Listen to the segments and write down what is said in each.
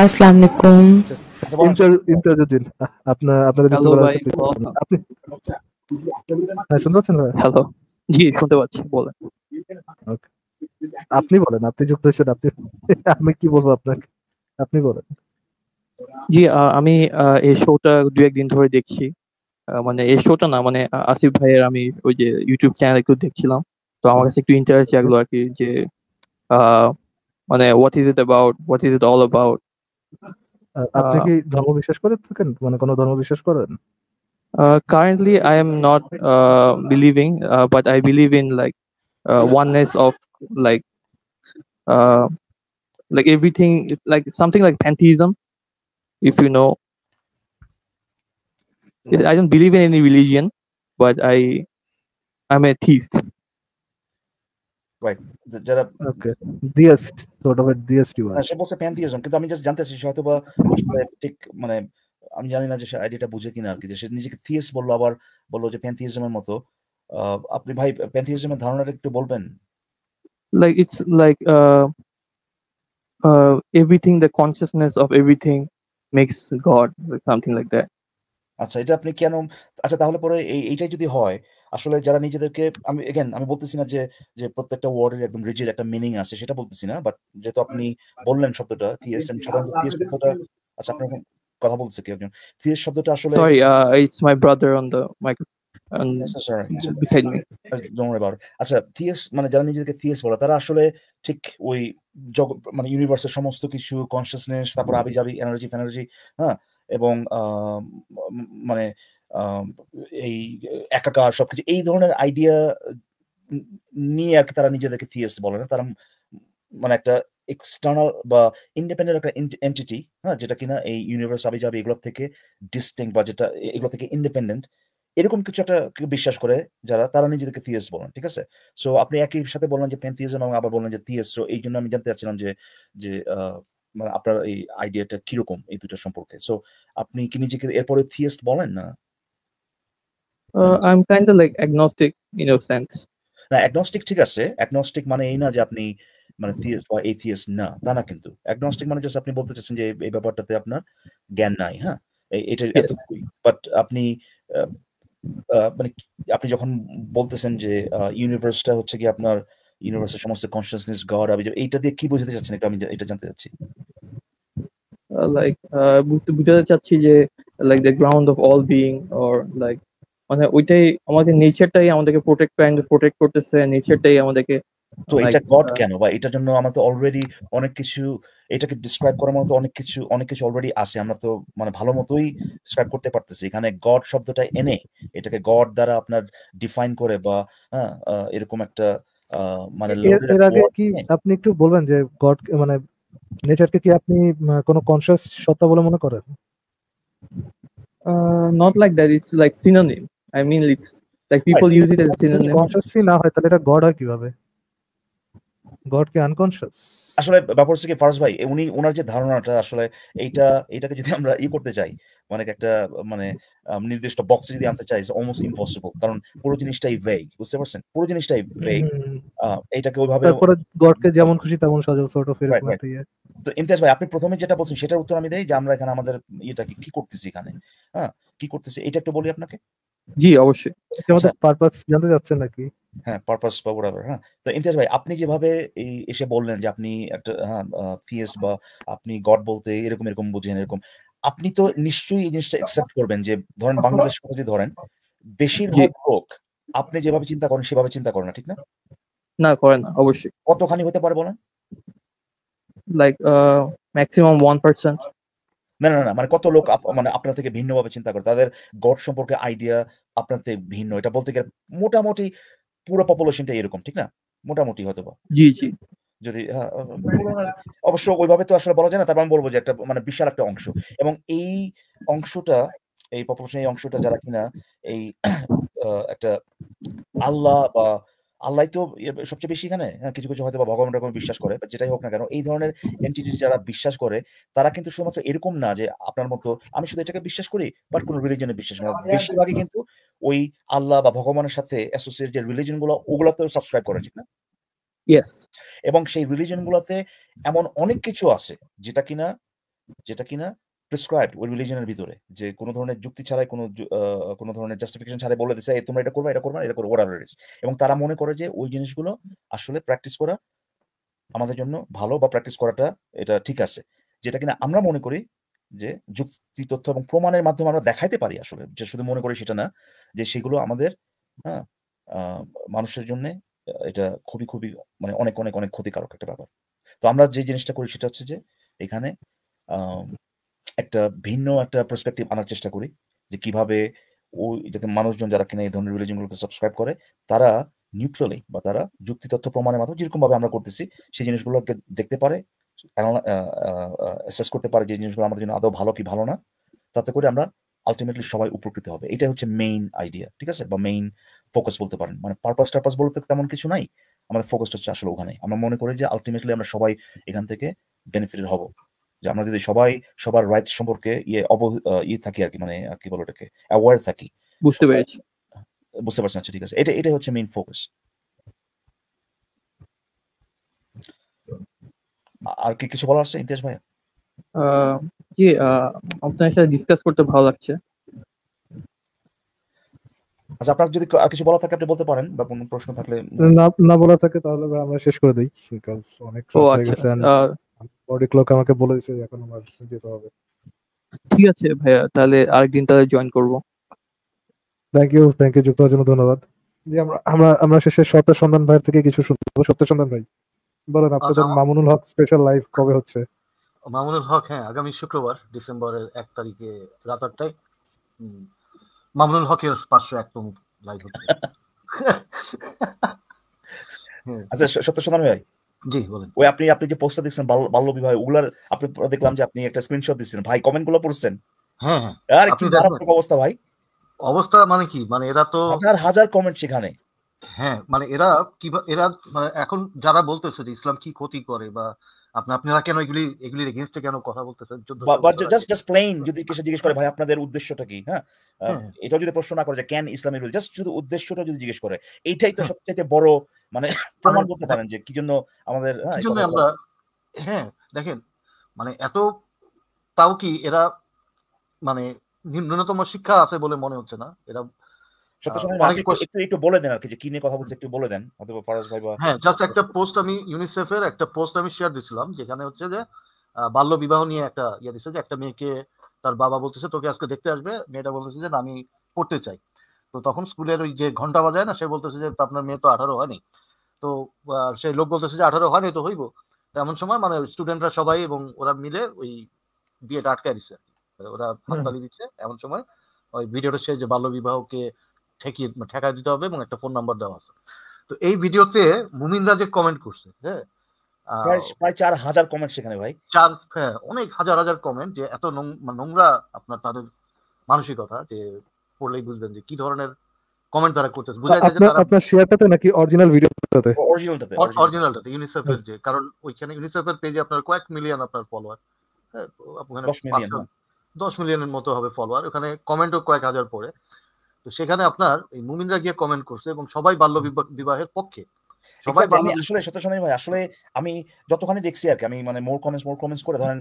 আসসালামু আলাইকুম আচ্ছা, আপনার আপনি হ্যাঁ শুনতে পাচ্ছেন হ্যালো জি শুনতে পাচ্ছি বলেন আপনি বলেন আপনি যুক্ত হয়েছেন আপনি আমি কি বলবো আপনাকে আপনি বলেন জি আমি এই শোটা দু একদিন ধরে দেখছি মানে এই শোটা না মানে আসিফ ভাইয়ের আমি ওই যে ইউটিউব চ্যানেল একটু দেখছিলাম তো আমার কাছে একটু ইন্টারেস্ট জাগলো আর কি যে মানে what is it about what is it all about Uh, uh, uh, currently i am not believing but i believe in like oneness of like like everything like something like pantheism if you know i don't believe in any religion but i i'm a theist right যারা deist sort সে বলছে প্যানথিজম কিন্তু আমি just জানতে চাইছি হয়তো বা ঠিক মানে আমি জানি না যে সে আইডিয়াটা বুঝে কিনা আর কি যে সে নিজেকে থিয়েস বললো আবার বললো যে প্যানথিজমের মতো আপনি ভাই প্যানথিজমের ধারণাটা একটু বলবেন like it's like uh, uh, everything the consciousness of everything makes god or something like that আচ্ছা এটা আপনি কেন আচ্ছা তাহলে পরে এইটাই যদি হয় আসলে যারা নিজেদেরকে আমি এগেন আমি বলতেছি না যে যে প্রত্যেকটা ওয়ার্ডের একদম রিজিড একটা মিনিং আছে সেটা বলতেছি না বাট যেহেতু আপনি বললেন শব্দটা থিয়েস্ট সাধারণত থিয়েস্ট শব্দটা আচ্ছা আপনার কথা বলতেছে কি একজন থিয়েস্ট শব্দটা আসলে sorry it's my brother on the micro আচ্ছা থিয়েস uh, আচ্ছা, মানে যারা নিজেদেরকে থিয়েস বলে তারা আসলে ঠিক ওই জগৎ মানে ইউনিভার্সের সমস্ত কিছু কনসিয়াসনেস তারপর আবি যাবি এনার্জি ফেনার্জি হ্যাঁ এবং মানে এই একাকার সবকিছু এই ধরনের আইডিয়া নিয়ে আর কি তারা নিজেদেরকে থিয়েস্ট বলে না তারা মানে একটা এক্সটার্নাল বা ইন্ডিপেন্ডেন্ট একটা এন্টিটি হ্যাঁ যেটা কিনা এই ইউনিভার্স আবি যাবে এগুলো থেকে ডিস্টিং বা যেটা এগুলো থেকে ইন্ডিপেন্ডেন্ট এরকম কিছু একটা বিশ্বাস করে যারা তারা নিজেদেরকে থিয়েস্ট বলেন ঠিক আছে সো আপনি একই সাথে বললেন যে প্যানথিয়েজম এবং আবার বললেন যে থিয়েস্ট সো এই জন্য আমি জানতে চাচ্ছিলাম যে যে মানে আপনার এই আইডিয়াটা কিরকম এই দুটো সম্পর্কে সো আপনি কি নিজেকে এরপরে থিয়েস্ট বলেন না um kind of like agnostic in a sense না অ্যাগনস্টিক ঠিক আছে অ্যাগনস্টিক মানে এই না যে আপনি মানে থিয়েস বা এথিয়েস না তা না কিন্তু অ্যাগনস্টিক মানে জাস্ট আপনি বলতে চাচ্ছেন যে এই ব্যাপারটাতে আপনার জ্ঞান নাই হ্যাঁ এটা এতটুকুই বাট আপনি মানে আপনি যখন বলতেছেন যে ইউনিভার্সটা হচ্ছে কি আপনার ইউনিভার্সের সমস্ত কনসিয়াসনেস গড আমি এটা দিয়ে কি বোঝাতে চাচ্ছেন আমি এটা জানতে চাচ্ছি লাইক uh, uh, বুঝতে বুঝাতে চাচ্ছি যে like the ground of all being or like মানে ওইটাই আমাদের নেচারটাই আমাদেরকে প্রোটেক্ট কাইন্ড প্রোটেক্ট করতেছে নেচারটাই আমাদেরকে তো এটা গড কেন বা এটার জন্য আমরা তো অলরেডি অনেক কিছু এটাকে ডিসক্রাইব করার মতো অনেক কিছু অনেক কিছু অলরেডি আছে আমরা তো মানে ভালো মতোই ডিসক্রাইব করতে পারতেছি এখানে গড শব্দটা এনে এটাকে গড দ্বারা আপনার ডিফাইন করে বা হ্যাঁ, এরকম একটা মানে এর আগে কি আপনি একটু বলবেন যে গড মানে নেচারকে কি আপনি কোনো কনসিয়াস সত্তা বলে মনে করেন not like that it's like synonym I mean it's like people use it as synonym consciously না হয় তাহলে এটা গড হয় কিভাবে গড কি আনকনসিয়াস আসলে ব্যাপার হচ্ছে কি ফারস ভাই উনি ওনার যে ধারণাটা আসলে এইটা এটাকে যদি আমরা ই করতে চাই মানে একটা মানে নির্দিষ্ট বক্সে যদি আনতে চাই অলমোস্ট ইম্পসিবল কারণ পুরো জিনিসটাই ভেগ বুঝতে পারছেন পুরো জিনিসটাই ভেগ এটাকে ওইভাবে তারপরে গডকে যেমন খুশি তেমন সাজো সর্ট অফ এরকম ইয়ে। তো ইমতিয়াজ ভাই আপনি প্রথমে যেটা বলছেন সেটার উত্তর আমি দেই যে আমরা এখানে আমাদের ইয়েটাকে কি করতেছি এখানে হ্যাঁ কি করতেছি এটা একটু বলি আপনাকে জি অবশ্যই পারপাস আচ্ছা, আচ্ছা। জানতে চাচ্ছেন নাকি হ্যাঁ পারপাস বা ওরাভার হ্যাঁ তো ইমতিয়াজ ভাই আপনি যেভাবে এই এসে বললেন যে আপনি একটা হ্যাঁ ফিয়েস্ট বা আপনি গড বলতে এরকম এরকম বুঝেন এরকম আপনি তো নিশ্চয়ই এই জিনিসটা অ্যাকসেপ্ট করবেন যে ধরেন বাংলাদেশ যদি ধরেন বেশিরভাগ লোক আপনি যেভাবে চিন্তা করেন সেভাবে চিন্তা করেন না ঠিক না না করেন না অবশ্যই কতখানি হতে পারে বলেন লাইক ম্যাক্সিমাম ওয়ান পার্সেন্ট না না না মানে কত লোক আচ্ছা। মানে আপনার থেকে ভিন্নভাবে চিন্তা করে তাদের গড সম্পর্কে আইডিয়া আপনার থেকে ভিন্ন এটা বলতে গেলে মোটামুটি পুরো পপুলেশনটা এরকম ঠিক না মোটামুটি হয়তো জি জি যদি হ্যাঁ, অবশ্য ওইভাবে তো আসলে বলা যায় না তারপর আমি বলবো যে একটা মানে বিশাল একটা অংশ এবং এই অংশটা এই পপুলেশন এই অংশটা যারা কিনা এই একটা আল্লাহ বা আল্লাহ তো সবচেয়ে বেশি এখানে হ্যাঁ, কিছু কিছু হয়তো বা ভগবান রকম বিশ্বাস করে যেটাই হোক না কেন এই ধরনের এনটিটি যারা বিশ্বাস করে তারা কিন্তু শুধুমাত্র এরকম না যে আপনার মতো আমি শুধু এটাকে বিশ্বাস করি বাট কোনো রিলিজনে বিশ্বাস না বেশিরভাগই কিন্তু ওই আল্লাহ বা ভগবানের সাথে অ্যাসোসিয়েট যে রিলিজন গুলো ওগুলোতেও সাবস্ক্রাইব করে ঠিক না এবং সেই রিলিজন গুলাতে এমন অনেক কিছু আছে যেটা কিনা যেটা কিনা প্রেসক্রাইবড ওই রিলিজনের ভিতরে যে কোনো ধরনের যুক্তি ছাড়াই কোনো কোনো ধরনের জাস্টিফিকেশন ছাড়াই বলে দিছে তোমরা এটা করবে এটা করবে এটা করবে ওরা রয়েছে এবং তারা মনে করে যে ওই জিনিসগুলো আসলে প্র্যাকটিস করা আমাদের জন্য ভালো বা প্র্যাকটিস করাটা এটা ঠিক আছে যেটা কিনা আমরা মনে করি যে যুক্তি তথ্য এবং প্রমাণের মাধ্যমে আমরা দেখাইতে পারি আসলে যে শুধু মনে করি সেটা না যে সেগুলো আমাদের হ্যাঁ মানুষের জন্য এটা খুবই খুবই মানে অনেক অনেক অনেক ক্ষতিকারক একটা ব্যাপার তো আমরা যে জিনিসটা করি সেটা হচ্ছে যে এখানে একটা ভিন্ন একটা পার্সপেক্টিভ আনার চেষ্টা করি যে কিভাবে ওই যাতে মানুষজন যারা কিনা এই ধরনের রিলিজনগুলোকে সাবস্ক্রাইব করে তারা নিউট্রালি বা তারা যুক্তি তথ্য প্রমাণের মাধ্যমে যেরকমভাবে আমরা করতেছি সেই জিনিসগুলোকে দেখতে পারে অ্যাসেস করতে পারে যে জিনিসগুলো আমাদের জন্য আদৌ ভালো কি ভালো না তাতে করে আমরা আলটিমেটলি সবাই উপকৃত হবে এটাই হচ্ছে মেইন আইডিয়া ঠিক আছে বা মেইন ফোকাস বলতে পারেন মানে পারপাস টারপাস বলতে তেমন কিছু নাই আমাদের ফোকাসটা হচ্ছে আসলে ওখানে আমরা মনে করি যে আলটিমেটলি আমরা সবাই এখান থেকে বেনিফিটেড হব যে আমরা যদি সবাই সবার রাইটস সম্পর্কে ইয়ে অব ইয়ে থাকি আর কি মানে কি বলো এটাকে অ্যাওয়ার থাকি বুঝতে পেরেছি বুঝতে পারছেন আচ্ছা ঠিক আছে এটা এটা হচ্ছে মেইন ফোকাস আর কি কিছু বলার আছে ইতিহাস ভাই জি আপনার সাথে ডিসকাস করতে ভালো লাগছে আচ্ছা আপনার যদি আর কিছু বলা থাকে আপনি বলতে পারেন বা কোনো প্রশ্ন থাকলে না না বলা থাকে তাহলে আমরা শেষ করে দেই বিকজ অনেক ও আচ্ছা বডি ক্লক আমাকে বলে দিছে এখন আমার যেতে হবে ঠিক আছে ভাইয়া তাহলে আরেকদিন তাহলে জয়েন করব থ্যাংক ইউ থ্যাংক ইউ যুক্ত জন্য ধন্যবাদ জি আমরা আমরা আমরা শেষে সত্য সন্ধান ভাই থেকে কিছু শুনবো সত্যের সন্ধান ভাই বলেন আপনাদের আচ্ছা, মামুনুল হক স্পেশাল লাইভ কবে হচ্ছে মামুনুল হক হ্যাঁ আগামী শুক্রবার ডিসেম্বরের এক তারিখে রাত আটটায় মামুনুল হকের পাঁচশো এক লাইভ হচ্ছে আচ্ছা সত্য সন্ধান ভাই ওই আপনি আপনি যে পোস্টটা দেখছেন বাল্য বিবাহ ওগুলার আপনি দেখলাম যে আপনি একটা স্ক্রিনশট দিচ্ছেন ভাই কমেন্ট গুলো পড়ছেন হ্যাঁ, হ্যাঁ। আর কি অবস্থা ভাই অবস্থা মানে কি মানে এরা তো হাজার হাজার কমেন্ট সেখানে হ্যাঁ মানে এরা কি এরা মানে এখন যারা বলতেছে যে ইসলাম কি ক্ষতি করে বা আপনি আপনারা কেন এগুলি এগুলির কেন কথা বলতেছেন জাস্ট জাস্ট যদি কিছু জিজ্ঞেস করে ভাই আপনাদের উদ্দেশ্যটা কি হ্যাঁ, হ্যাঁ। এটা যদি প্রশ্ন না করে যে কেন ইসলামের জাস্ট শুধু উদ্দেশ্যটা যদি জিজ্ঞেস করে এইটাই তো হ্যাঁ। সবচেয়ে বড় মানে প্রমাণ করতে পারেন যে কি জন্য আমাদের হ্যাঁ, আমরা হ্যাঁ দেখেন মানে এত তাও কি এরা মানে ন্যূনতম শিক্ষা আছে বলে মনে হচ্ছে না এরা পোস্ট হ্যাঁ, আমি শেয়ার দিছিলাম যেখানে হচ্ছে যে বাল্য বিবাহ নিয়ে ইয়ে একটা মেয়েকে তার বাবা বলতেছে তোকে আজকে দেখতে আসবে মেয়েটা বলতেছে যে আমি পড়তে চাই তো তখন স্কুলের ওই যে ঘন্টা বাজায় না সে বলতেছে যে আপনার মেয়ে তো আঠারো হয়নি তো সেই লোক বলতেছে যে আঠারো হয়নি তো হইব এমন সময় মানে স্টুডেন্টরা সবাই এবং ওরা মিলে ওই বিয়েটা আটকায় দিচ্ছে মানে ওরা হাততালি দিচ্ছে এমন সময় ওই ভিডিওটা সে যে বাল্য বিবাহকে ঠেকিয়ে মানে ঠেকা দিতে হবে এবং একটা ফোন নাম্বার দেওয়া আছে তো এই ভিডিওতে মুমিনরা যে কমেন্ট করছে হ্যাঁ প্রায় চার হাজার কমেন্ট সেখানে ভাই চার হ্যাঁ অনেক হাজার হাজার কমেন্ট যে এত মানে নোংরা আপনার তাদের মানসিকতা যে পড়লেই বুঝবেন যে কি ধরনের কমেন্ট তারা করতেছে বুঝা তারা আপনার শেয়ারটাতে নাকি অরিজিনাল ভিডিওটাতে অরিজিনালটাতে অরিজিনালটাতে ইউনিসেফের যে কারণ ওইখানে ইউনিসেফের পেজে আপনার কয়েক মিলিয়ন আপনার ফলোয়ার ওখানে 10 মিলিয়ন 10 মিলিয়নের মতো হবে ফলোয়ার ওখানে কমেন্টও কয়েক হাজার পড়ে তো সেখানে আপনার এই মুমিনরা গিয়ে কমেন্ট করছে এবং সবাই বাল্য বিবাহের পক্ষে আমি আসলে সত্য ভাই আসলে আমি যতখানি দেখছি আর কি আমি মানে মোর কমেন্টস মোর কমেন্টস করে ধরেন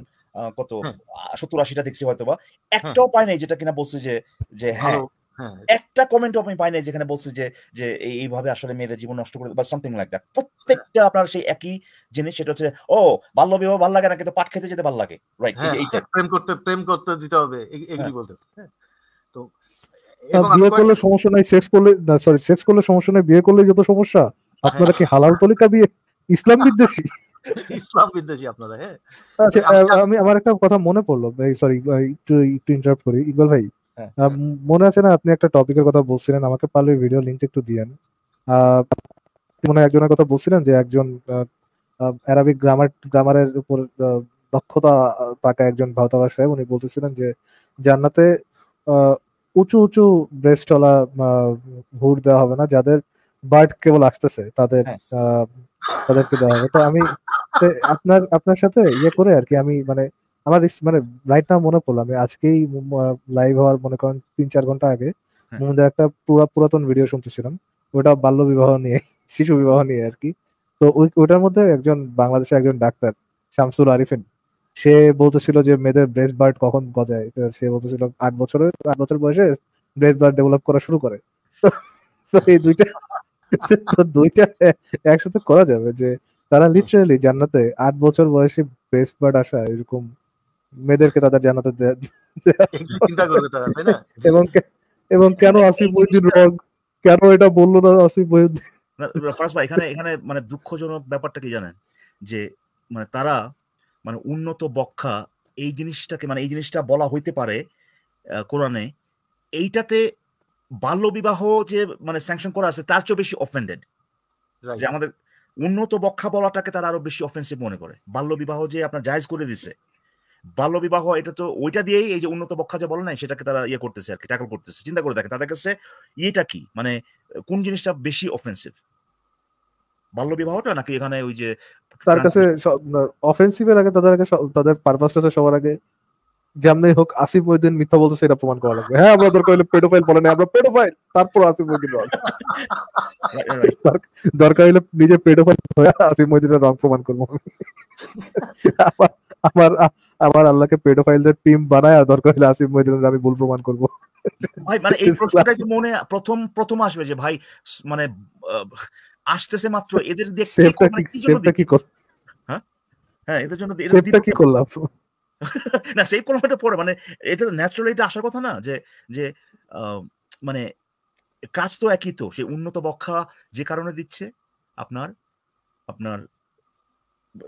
কত হ্যাঁ। সত্তর আশিটা দেখছি হয়তো বা হ্যাঁ। একটাও পাই নাই যেটা কিনা বলছে যে যে হ্যাঁ হ্যাঁ। একটা কমেন্ট আমি পাই নাই যেখানে বলছে যে যে এইভাবে আসলে মেয়েদের জীবন নষ্ট করে বা সামথিং লাইক দ্যাট প্রত্যেকটা আপনার সেই একই জিনিস সেটা হচ্ছে ও বাল্য বিবাহ ভাল লাগে না কিন্তু পাট খেতে যেতে ভাল লাগে রাইট হ্যাঁ, এইটা প্রেম করতে প্রেম করতে দিতে হবে এগুলি হ্যাঁ। বলতে তো বিয়ে করলে সমস্যা নাই সেক্স করলে সরি সেক্স করলে সমস্যা নাই বিয়ে করলে যত সমস্যা আপনারা কি হালাল তরিকা বিয়ে ইসলাম বিদ্বেষী ইসলাম বিদ্বেষী আপনারা হ্যাঁ আচ্ছা আমি আমার একটা কথা মনে পড়লো সরি একটু একটু ইন্টারাপ্ট করি ইকবাল ভাই হ্যাঁ, হ্যাঁ। মনে আছে না আপনি একটা টপিকের কথা বলছিলেন আমাকে পারলে ভিডিও লিঙ্ক একটু দিয়েন মনে একজনের কথা বলছিলেন যে একজন অ্যারাবিক গ্রামার গ্রামারের উপর দক্ষতা পাকা একজন ভারতাবাস সাহেব উনি বলতেছিলেন যে জান্নাতে উঁচু উঁচু ব্রেস্টলা ভোট দেওয়া হবে না যাদের বার্ড কেবল আসতেছে তাদের হ্যাঁ। তাদেরকে দেওয়া হবে তো আমি আপনার আপনার সাথে ইয়ে করে আর কি আমি মানে আমার মানে রাইট নাও মনে পড়লো আমি আজকেই লাইভ হওয়ার মনে করেন তিন চার ঘন্টা আগে হ্যাঁ। মোহাম্মদের একটা পুরো পুরাতন ভিডিও শুনতেছিলাম ওটা বাল্য বিবাহ নিয়ে শিশু বিবাহ নিয়ে আর কি তো ওই ওটার মধ্যে একজন বাংলাদেশের একজন ডাক্তার শামসুল আরিফিন সে বলতেছিল যে মেয়েদের ব্রেস্ট বার্ড কখন গজায় সে বলতেছিল আট বছরের আট বছর বয়সে ব্রেস্ট বার্ড ডেভেলপ করা শুরু করে তো এই দুইটা তো দুইটা একসাথে করা যাবে যে তারা লিটারালি জান্নাতে আট বছর বয়সে ব্রেস্ট বার্ড আসা এরকম মেয়েদেরকে তাদের জানাতে এবং এবং কেন আসিফ মহিউদ্দিন রং কেন এটা বললো না আসিফ মহিউদ্দিন এখানে এখানে মানে দুঃখজনক ব্যাপারটা কি জানেন যে মানে তারা মানে উন্নত বক্ষা এই জিনিসটাকে মানে এই জিনিসটা বলা হইতে পারে কোরআনে এইটাতে বাল্যবিবাহ যে মানে স্যাংশন করা আছে তার চেয়ে বেশি অফেন্ডেড যে আমাদের উন্নত বক্ষা বলাটাকে তারা আরো বেশি অফেন্সিভ মনে করে বাল্য বিবাহ যে আপনার জায়জ করে দিচ্ছে বাল্যবিবাহ এটা তো ওইটা দিয়েই এই যে উন্নত বক্ষা যে বলে নাই সেটাকে তারা ইয়ে করতেছে আর কি ট্যাকল করতেছে চিন্তা করে দেখেন তাদের কাছে ইয়েটা কি মানে কোন জিনিসটা বেশি অফেন্সিভ বাল্য বিবাহটা নাকি এখানে ওই যে তার কাছে অফেন্সিভের আগে তাদের আগে তাদের পারপাসটা তো সবার আগে যেমনি হোক আসিফ মহিউদ্দিন মিথ্যা বলতেছে এটা প্রমাণ করা লাগবে হ্যাঁ আমরা দরকার হলে পেডোফাইল বলে না আমরা পেডোফাইল তারপর আসিফ মহিউদ্দিন রং দরকার হলে নিজে পেডোফাইল হয়ে আসিফ মহিউদ্দিনের রং প্রমাণ করবো আমার আমার আল্লাহকে পেডোফাইলদের টিম বানায় আর দরকার হলে আসিফ মহিউদ্দিনের আমি ভুল প্রমাণ করব ভাই মানে এই প্রশ্নটা কি মনে প্রথম প্রথম আসবে যে ভাই মানে আসতেছে মাত্র এদের দিয়ে কি কর হ্যাঁ হ্যাঁ এদের জন্য সেফটা কি করলাম না সেভ করলাম এটা পরে মানে এটা তো ন্যাচারালি এটা আসার কথা না যে যে মানে কাজ তো একই তো সে উন্নত বক্ষা যে কারণে দিচ্ছে আপনার আপনার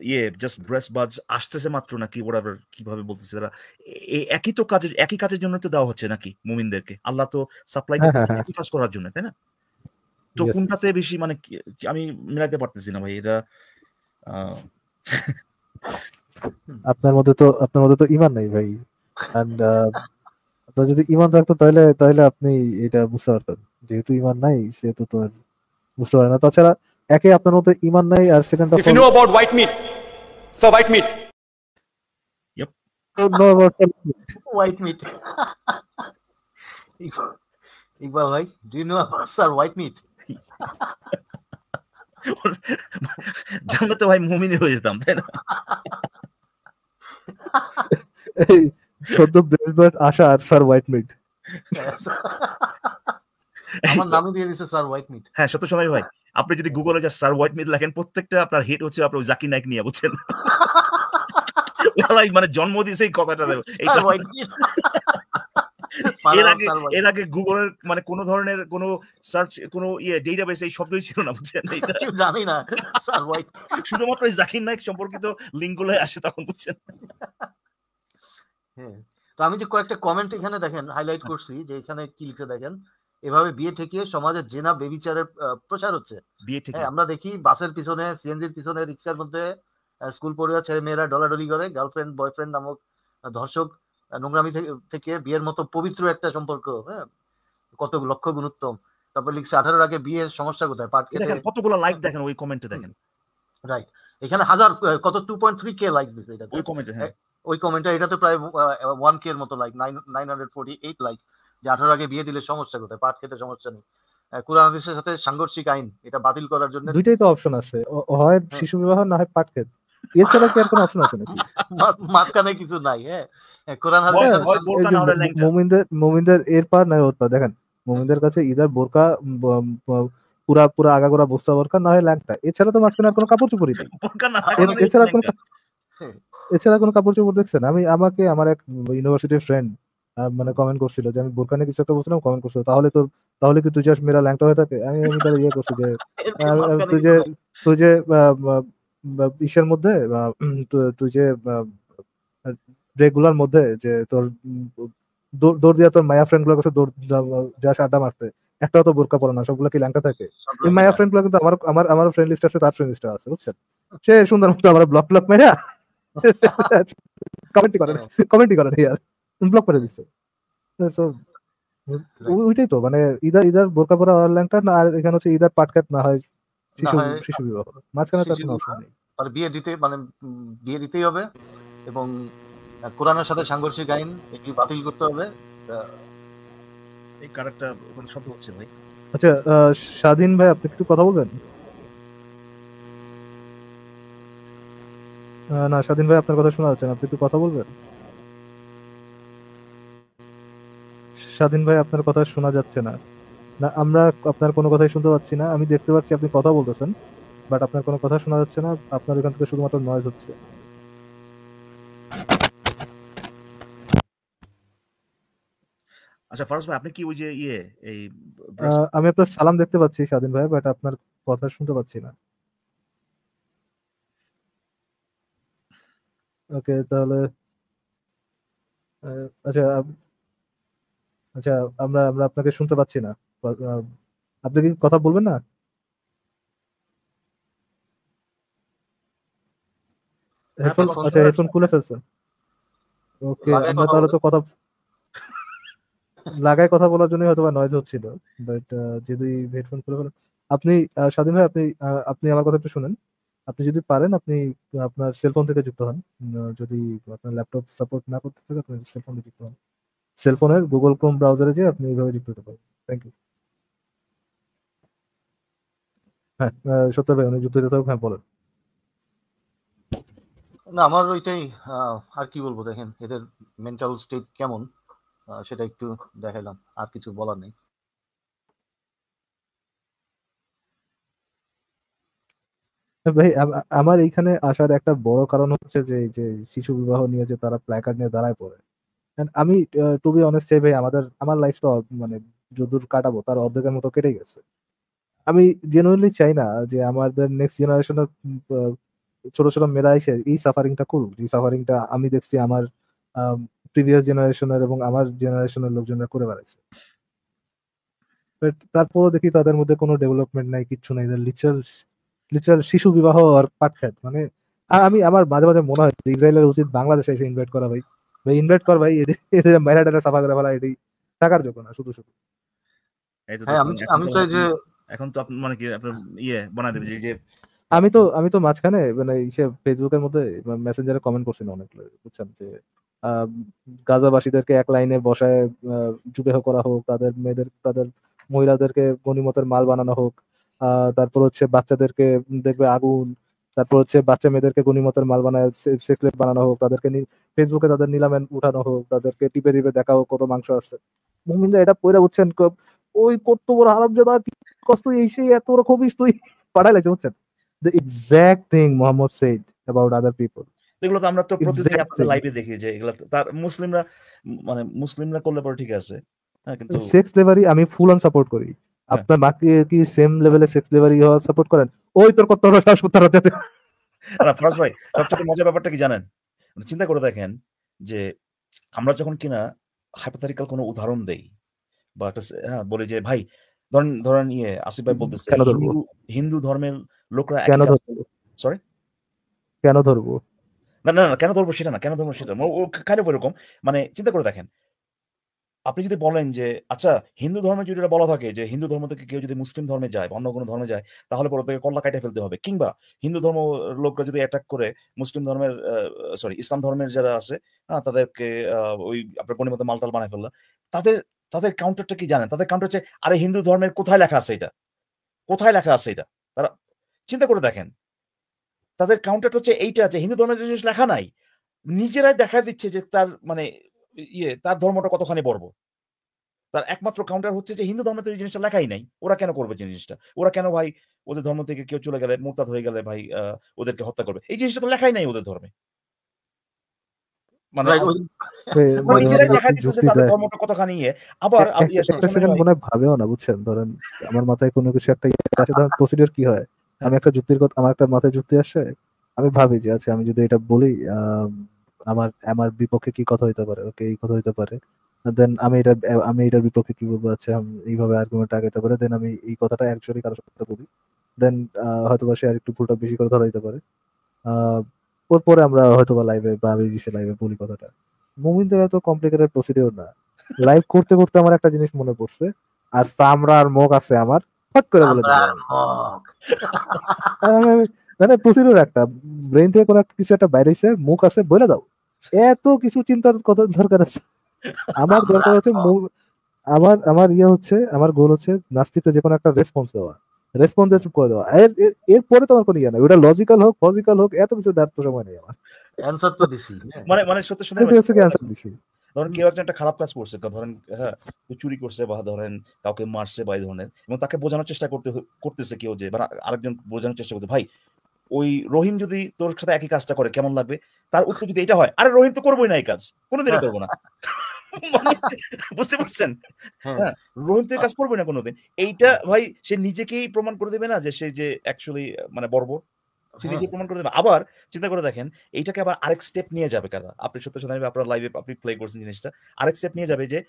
ইয়ে জাস্ট ব্রেস বাজ আসতেছে মাত্র নাকি ওরা কিভাবে বলতেছে তারা একই তো কাজের একই কাজের জন্য তো দেওয়া হচ্ছে নাকি মুমিনদেরকে আল্লাহ তো সাপ্লাই হ্যাঁ, হ্যাঁ, হ্যাঁ। একই কাজ করার জন্য তাই না তো কোনটাতে বেশি মানে আমি মেলাতে পারতেছি না ভাই এটা আপনার মধ্যে তো আপনার মধ্যে তো ইমান নাই ভাই এন্ড আপনার যদি ইমান থাকতো তাহলে তাহলে আপনি এটা বুঝতে পারতেন যেহেতু ইমান নাই সেহেতু তো আর বুঝতে পারেন না তাছাড়া একে আপনার মতো ইমান নাই আর second of if you know about white meat so white meat yep know about white meat Iqbal ভাই do you know about sir white meat জানলে ভাই মুমিনি হয়ে যেতাম তাই না সদ্য ব্রেসবার্ট আশা আর স্যার হোয়াইট মিট আমার দিয়ে দিয়েছে স্যার হোয়াইট মিট হ্যাঁ সত্য সময় ভাই আপনি যদি গুগলে যা স্যার হোয়াইট মিট লেখেন প্রত্যেকটা আপনার হিট হচ্ছে আপনার জাকির নায়ক নিয়ে বুঝছেন মানে জন্ম দিয়েছে এই কথাটা এর আগে এর আগে গুগলের মানে কোন ধরনের কোন সার্চ কোন ইয়ে ডেটাবেস এই শব্দই ছিল না বুঝছেন জানি না স্যার হোয়াইট শুধুমাত্র জাকির নায়ক সম্পর্কিত লিঙ্কগুলোই আসে তখন বুঝছেন হ্যাঁ তো আমি যে কয়েকটা কমেন্ট এখানে দেখেন হাইলাইট করছি যে এখানে কি লিখে দেখেন এভাবে বিয়ে ঠেকিয়ে সমাজের জেনা বেবিচারের প্রসার হচ্ছে হ্যাঁ, আমরা দেখি বাসের পিছনে সিএনজির পিছনে রিক্সার মধ্যে স্কুল পড়ুয়া ছেলে মেয়েরা ডলাডলি করে গার্লফ্রেন্ড বয়ফ্রেন্ড নামক ধর্ষক নোংরামি থেকে বিয়ের মতো পবিত্র একটা সম্পর্ক হ্যাঁ কত লক্ষ গুণোত্তম তারপর লিখছে আঠারোর আগে বিয়ের সমস্যা কোথায় পাট কেটে কতগুলো লাইক দেখেন ওই কমেন্টে দেখেন রাইট এখানে হাজার কত two point three K like দিচ্ছে এটা ওই কমেন্টে হ্যাঁ। ওই কমেন্টটা এটা তো প্রায় ওয়ান কে এর মতো like nine nine hundred forty eight like যে আঠারো আগে বিয়ে দিলে সমস্যা কোথায় পাট খেতে সমস্যা নেই কোরআন হাদিসের সাথে সাংঘর্ষিক আইন এটা বাতিল করার জন্য দুইটাই তো অপশন আছে হয় শিশু বিবাহ না হয় পাট খেত এছাড়া কি আর কোনো অপশন আছে নাকি মাঝখানে কিছু নাই হ্যাঁ, হ্যাঁ কোরআন হাদিসের মুমিনদের মুমিনদের এর পার না ওর পার দেখেন মুমিনদের কাছে ইদার বোরকা পুরা পুরা আগাগোড়া বস্তা বোরকা না হয় ল্যাংটা এছাড়া তো মাঝখানে আর কোনো কাপড় চোপড়ই নাই এছাড়া কোনো হ্যাঁ। এছাড়া কোনো কাপড় চোপড় দেখছেন আমি আমাকে আমার এক ইউনিভার্সিটির ফ্রেন্ড মানে কমেন্ট করছিল যে আমি বোরকা কিছু একটা বলছিলাম কমেন্ট করছিল তাহলে তোর তাহলে কি তুই যে মেরা ল্যাংটা হয়ে থাকে আমি আমি তাহলে ইয়ে করছি যে তুই যে তুই যে ইসের মধ্যে তুই যে রেগুলার মধ্যে যে তোর দৌড় দিয়া তোর মায়া ফ্রেন্ড গুলোর কাছে দৌড় যা আড্ডা মারতে একটাও তো বোরকা পরে না সবগুলো কি ল্যাংটা থাকে মায়া ফ্রেন্ড গুলো কিন্তু আমার আমার আমার ফ্রেন্ড লিস্ট আছে তার ফ্রেন্ড লিস্ট আছে বুঝছেন সে সুন্দর মতো আমার ব্লক ব্লক মেরা কমেন্টই করেন না কমেন্টই করে ইয়ার ব্লক করে দিছে uh, ওইটাই তো মানে ইদার ইদার বোরকা পরা অনলাইনটা আর এখানে হচ্ছে ইদার পাটকাট না হয় শিশু শিশু বিবাহ মাঝখানে তার কোনো অপশন নেই আর বিয়ে দিতে মানে বিয়ে দিতেই হবে এবং কোরআনের সাথে সাংঘর্ষিক আইন এটি বাতিল করতে হবে এই কারেক্টটা ওখানে শব্দ হচ্ছে ভাই আচ্ছা স্বাধীন ভাই আপনি একটু কথা বলবেন না স্বাধীন ভাই আপনার কথা শোনা যাচ্ছে না আপনি একটু কথা বলবেন স্বাধীন ভাই আপনার কথা শোনা যাচ্ছে না না আমরা আপনার কোনো কথাই শুনতে পাচ্ছি না আমি দেখতে পাচ্ছি আপনি কথা বলতেছেন বাট আপনার কোনো কথা শোনা যাচ্ছে না আপনার এখান থেকে শুধুমাত্র নয়েজ হচ্ছে আচ্ছা ফরাস ভাই আপনি কি ওই যে ইয়ে এই আমি আপনার সালাম দেখতে পাচ্ছি স্বাধীন ভাই বাট আপনার কথা শুনতে পাচ্ছি না ওকে তাহলে আচ্ছা আচ্ছা আমরা আমরা আপনাকে শুনতে পাচ্ছি না আপনি কি কথা বলবেন না হ্যাঁ, আচ্ছা হেডফোন খুলে ফেলছেন ওকে আমরা তাহলে তো কথা লাগায় কথা বলার জন্য হয়তো নয়েজ হচ্ছিল বাট যদি হেডফোন খুলে ফেলেন আপনি স্বাধীন ভাই আপনি আপনি আমার কথা একটু শুনেন আপনি যদি পারেন আপনি আপনার সেলফোন থেকে যুক্ত হন যদি আপনার ল্যাপটপ সাপোর্ট না করতে থাকে আপনি সেলফোনে যুক্ত হন সেলফোনের গুগল ক্রোম ব্রাউজারে যে আপনি এইভাবে যুক্ত হতে পারেন থ্যাংক ইউ হ্যাঁ সত্য ভাই অনেক যুক্ত হতে হ্যাঁ বলেন না আমার ওইটাই আর কি বলবো দেখেন এদের মেন্টাল স্টেট কেমন সেটা একটু দেখাইলাম আর কিছু বলার নেই ভাই আমার এইখানে আসার একটা বড় কারণ হচ্ছে যে যে শিশু বিবাহ নিয়ে যে তারা প্ল্যাকার্ড নিয়ে দাঁড়ায় পড়ে আমি টু বি অনেস্ট ভাই আমাদের আমার লাইফটা মানে যদুর কাটাবো তার অর্ধেকের মতো কেটে গেছে আমি জেনুইনলি চাই না যে আমাদের নেক্সট জেনারেশনের ছোট ছোট মেয়েরা এসে এই সাফারিংটা করুক এই সাফারিংটা আমি দেখছি আমার প্রিভিয়াস জেনারেশনের এবং আমার জেনারেশনের লোকজনরা করে বেড়াচ্ছে বাট তারপরও দেখি তাদের মধ্যে কোনো ডেভেলপমেন্ট নাই কিচ্ছু নাই লিচার লিচার শিশু বিবাহ আর পাটখ্যাত মানে আমি আমার মাঝে মাঝে মনে হয় ইসরায়েলের উচিত বাংলাদেশে এসে ইনভাইট করা ভাই ভাই ইনভাইট কর ভাই সাফা করে টাকার না শুধু শুধু আমি চাই যে এখন তো আপনি মানে কি ইয়ে বানাই দেবে যে আমি তো আমি তো মাঝখানে মানে ইসে ফেসবুকের মধ্যে মেসেঞ্জারে কমেন্ট করছি না অনেকগুলো বুঝছেন যে গাজাবাসীদেরকে এক লাইনে বসায় জুবেহ করা হোক তাদের মেয়েদের তাদের মহিলাদেরকে গণিমতের মাল বানানো হোক তারপর হচ্ছে বাচ্চাদেরকে দেখবে আগুন তারপর হচ্ছে বাচ্চা মেয়েদেরকে গণিমতের মাল বানায় সেক্লেপ বানানো হোক তাদেরকে ফেসবুকে তাদের নিলামে উঠানো হোক তাদেরকে টিপে টিপে দেখা হোক কত মাংস আছে মুমিনরা এটা পয়রা বুঝছেন ওই কত বড় কি কষ্ট এই সেই এত বড় খুবই তুই পাঠাই লাগছে বুঝছেন the exact thing Mohammad said about other people এগুলো তো আমরা তো প্রতিদিন আপনাদের লাইভে দেখি যে এগুলো তার মুসলিমরা মানে মুসলিমরা করলে পরে ঠিক আছে হ্যাঁ কিন্তু সেক্স লেভারি আমি ফুল অন সাপোর্ট করি হ্যাঁ। আপনার বাকি কি সেম লেভেলে সেক্স লেভারি হওয়া সাপোর্ট করেন ওই তোর কত রসাস তারা যাতে না ফারাজ ভাই সবচেয়ে মজার ব্যাপারটা কি জানেন মানে চিন্তা করে দেখেন যে আমরা যখন কিনা হাইপোথারিক্যাল কোনো উদাহরণ দেই বা একটা হ্যাঁ বলে যে ভাই ধরেন ধরেন ইয়ে আসিফ ভাই বলতেছে হিন্দু ধর্মের লোকরা কেন সরি কেন ধরবো না না কেন ধরবো সেটা না কেন ধরবো সেটা খালি ওরকম মানে চিন্তা করে দেখেন আপনি যদি বলেন যে আচ্ছা হিন্দু ধর্মে যদি এটা বলা থাকে যে হিন্দু ধর্ম থেকে কেউ যদি মুসলিম ধর্মে যায় বা অন্য কোনো ধর্মে যায় তাহলে পরে তাকে কল্লা কাটে ফেলতে হবে কিংবা হিন্দু ধর্ম লোকরা যদি অ্যাটাক করে মুসলিম ধর্মের সরি ইসলাম ধর্মের যারা আছে হ্যাঁ তাদেরকে ওই আপনার কোনো মতো মালটাল বানায় ফেললো তাদের তাদের কাউন্টারটা কি জানেন তাদের কাউন্টার হচ্ছে আরে হিন্দু ধর্মের কোথায় লেখা আছে এটা কোথায় লেখা আছে এটা তারা চিন্তা করে দেখেন তাদের কাউন্টারটা হচ্ছে এইটা আছে হিন্দু ধর্মের জিনিস লেখা নাই নিজেরাই দেখা দিচ্ছে যে তার মানে ইয়ে তার ধর্মটা কতখানি বর্ব তার একমাত্র কাউন্টার হচ্ছে যে হিন্দু ধর্মে তো এই জিনিসটা লেখাই নাই ওরা কেন করবে জিনিসটা ওরা কেন ভাই ওদের ধর্ম থেকে কেউ চলে গেলে মোরতাদ হয়ে গেলে ভাই ওদেরকে হত্যা করবে এই জিনিসটা তো লেখাই নাই ওদের ধর্মে মানে আবার ভাবেও না বুঝছেন ধরেন আমার মাথায় কোনো কিছু একটা ইয়ে কি হয় আমি একটা যুক্তির কথা আমার একটা মাথায় যুক্তি আসে আমি ভাবি যে আছে আচ্ছা, আমি যদি এটা বলি আমার আমার বিপক্ষে কি কথা হইতে পারে ওকে এই কথা হইতে পারে দেন আমি এটা আমি এটার বিপক্ষে কি বলবো আচ্ছা এইভাবে আর্গুমেন্ট আগাইতে পারে দেন আমি এই কথাটা অ্যাকচুয়ালি কারোর সাথে বলি দেন হয়তো বা সে আর একটু ভুলটা বেশি করে ধরা হইতে পারে ওর পরে আমরা হয়তো বা লাইভে বা আমি সে লাইভে বলি কথাটা মুমিনদের এত কমপ্লিকেটেড প্রসিডিওর না লাইভ করতে করতে আমার একটা জিনিস মনে পড়ছে আর সামরা আর মুখ আছে আমার ফট করে বলে দিলাম মানে প্রসিডিউর একটা ব্রেন থেকে কোনো কিছু একটা বাইরে এসে মুখ আছে বলে দাও এত কিছু চিন্তার কথা দরকার আছে আমার দরকার হচ্ছে আমার আমার ইয়ে হচ্ছে আমার গোল হচ্ছে নাস্তিকে যে কোনো একটা রেসপন্স দেওয়া রেসপন্স চুপ করে দেওয়া এর এরপরে তোমার কোনো ইয়ে না ওটা লজিক্যাল হোক হোক এত কিছু সময় নেই আমার তো দিছি হ্যাঁ। মানে মানে সত্যি মানে সত্যি দিছি ধরেন কেউ একটা খারাপ কাজ করছে ধরেন হ্যাঁ চুরি করছে বা ধরেন কাউকে মারছে বা এই ধরনের এবং তাকে বোঝানোর চেষ্টা করতে করতেছে কেউ যে মানে আরেকজন বোঝানোর চেষ্টা করছে ভাই ওই রহিম যদি তোর সাথে একই কাজটা করে কেমন লাগবে তার উত্তর যদি এটা হয় আরে রহিম তো করবোই না এই কাজ কোনোদিনই করবো না মানে, বুঝতে পারছেন হ্যাঁ। হ্যাঁ, রহিম তো এই কাজ করবে না কোনোদিন এইটা হ্যাঁ। ভাই সে নিজেকেই প্রমাণ করে দেবে না যে সে যে অ্যাকচুয়ালি মানে বর্বর সে নিজে প্রমাণ করে দেবে আবার চিন্তা করে দেখেন এইটাকে আবার আরেক স্টেপ নিয়ে যাবে কারা আপনি সত্য সাধারণ আপনার লাইভে আপনি প্লে করছেন জিনিসটা আরেক স্টেপ নিয়ে যাবে যে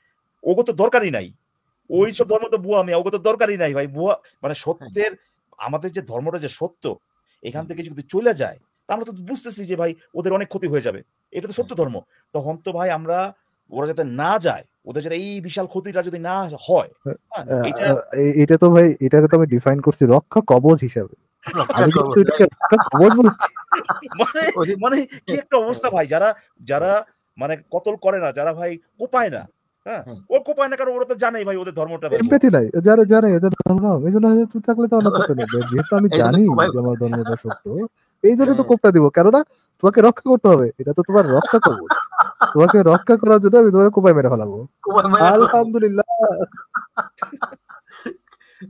ওগো তো দরকারই নাই ওই সব ধর্ম তো বুয়া আমি ওগো তো দরকারই নাই ভাই বুয়া মানে সত্যের আমাদের যে ধর্মটা যে সত্য এখান থেকে যদি চলে যায় আমরা তো বুঝতেছি যে ভাই ওদের অনেক ক্ষতি হয়ে যাবে এটা তো সত্য ধর্ম তখন তো ভাই আমরা ওরা যাতে না যায় ওদের যাতে এই বিশাল ক্ষতিটা যদি না হয় হ্যাঁ, হ্যাঁ, হ্যাঁ, এটা তো ভাই এটাকে তো আমি ডিফাইন করছি রক্ষা কবজ হিসাবে মানে, মানে কি একটা অবস্থা ভাই যারা যারা মানে কতল করে না যারা ভাই কোপায় না হ্যাঁ? ও কোপায় না কারণ ওরা তো ভাই ওদের ধর্মটা এমপ্যাথি নাই যারা জানে এদের ধর্ম এই জন্য থাকলে তো নেবে যেহেতু আমি জানি যে আমার ধর্মটা সত্য এই জন্য তো কোপটা দিব কেননা তোমাকে রক্ষা করতে হবে এটা তো তোমার রক্ষা করবো তোমাকে রক্ষা করার জন্য আমি তোমাকে কোপায় মেরে ফেলাবো আলহামদুলিল্লাহ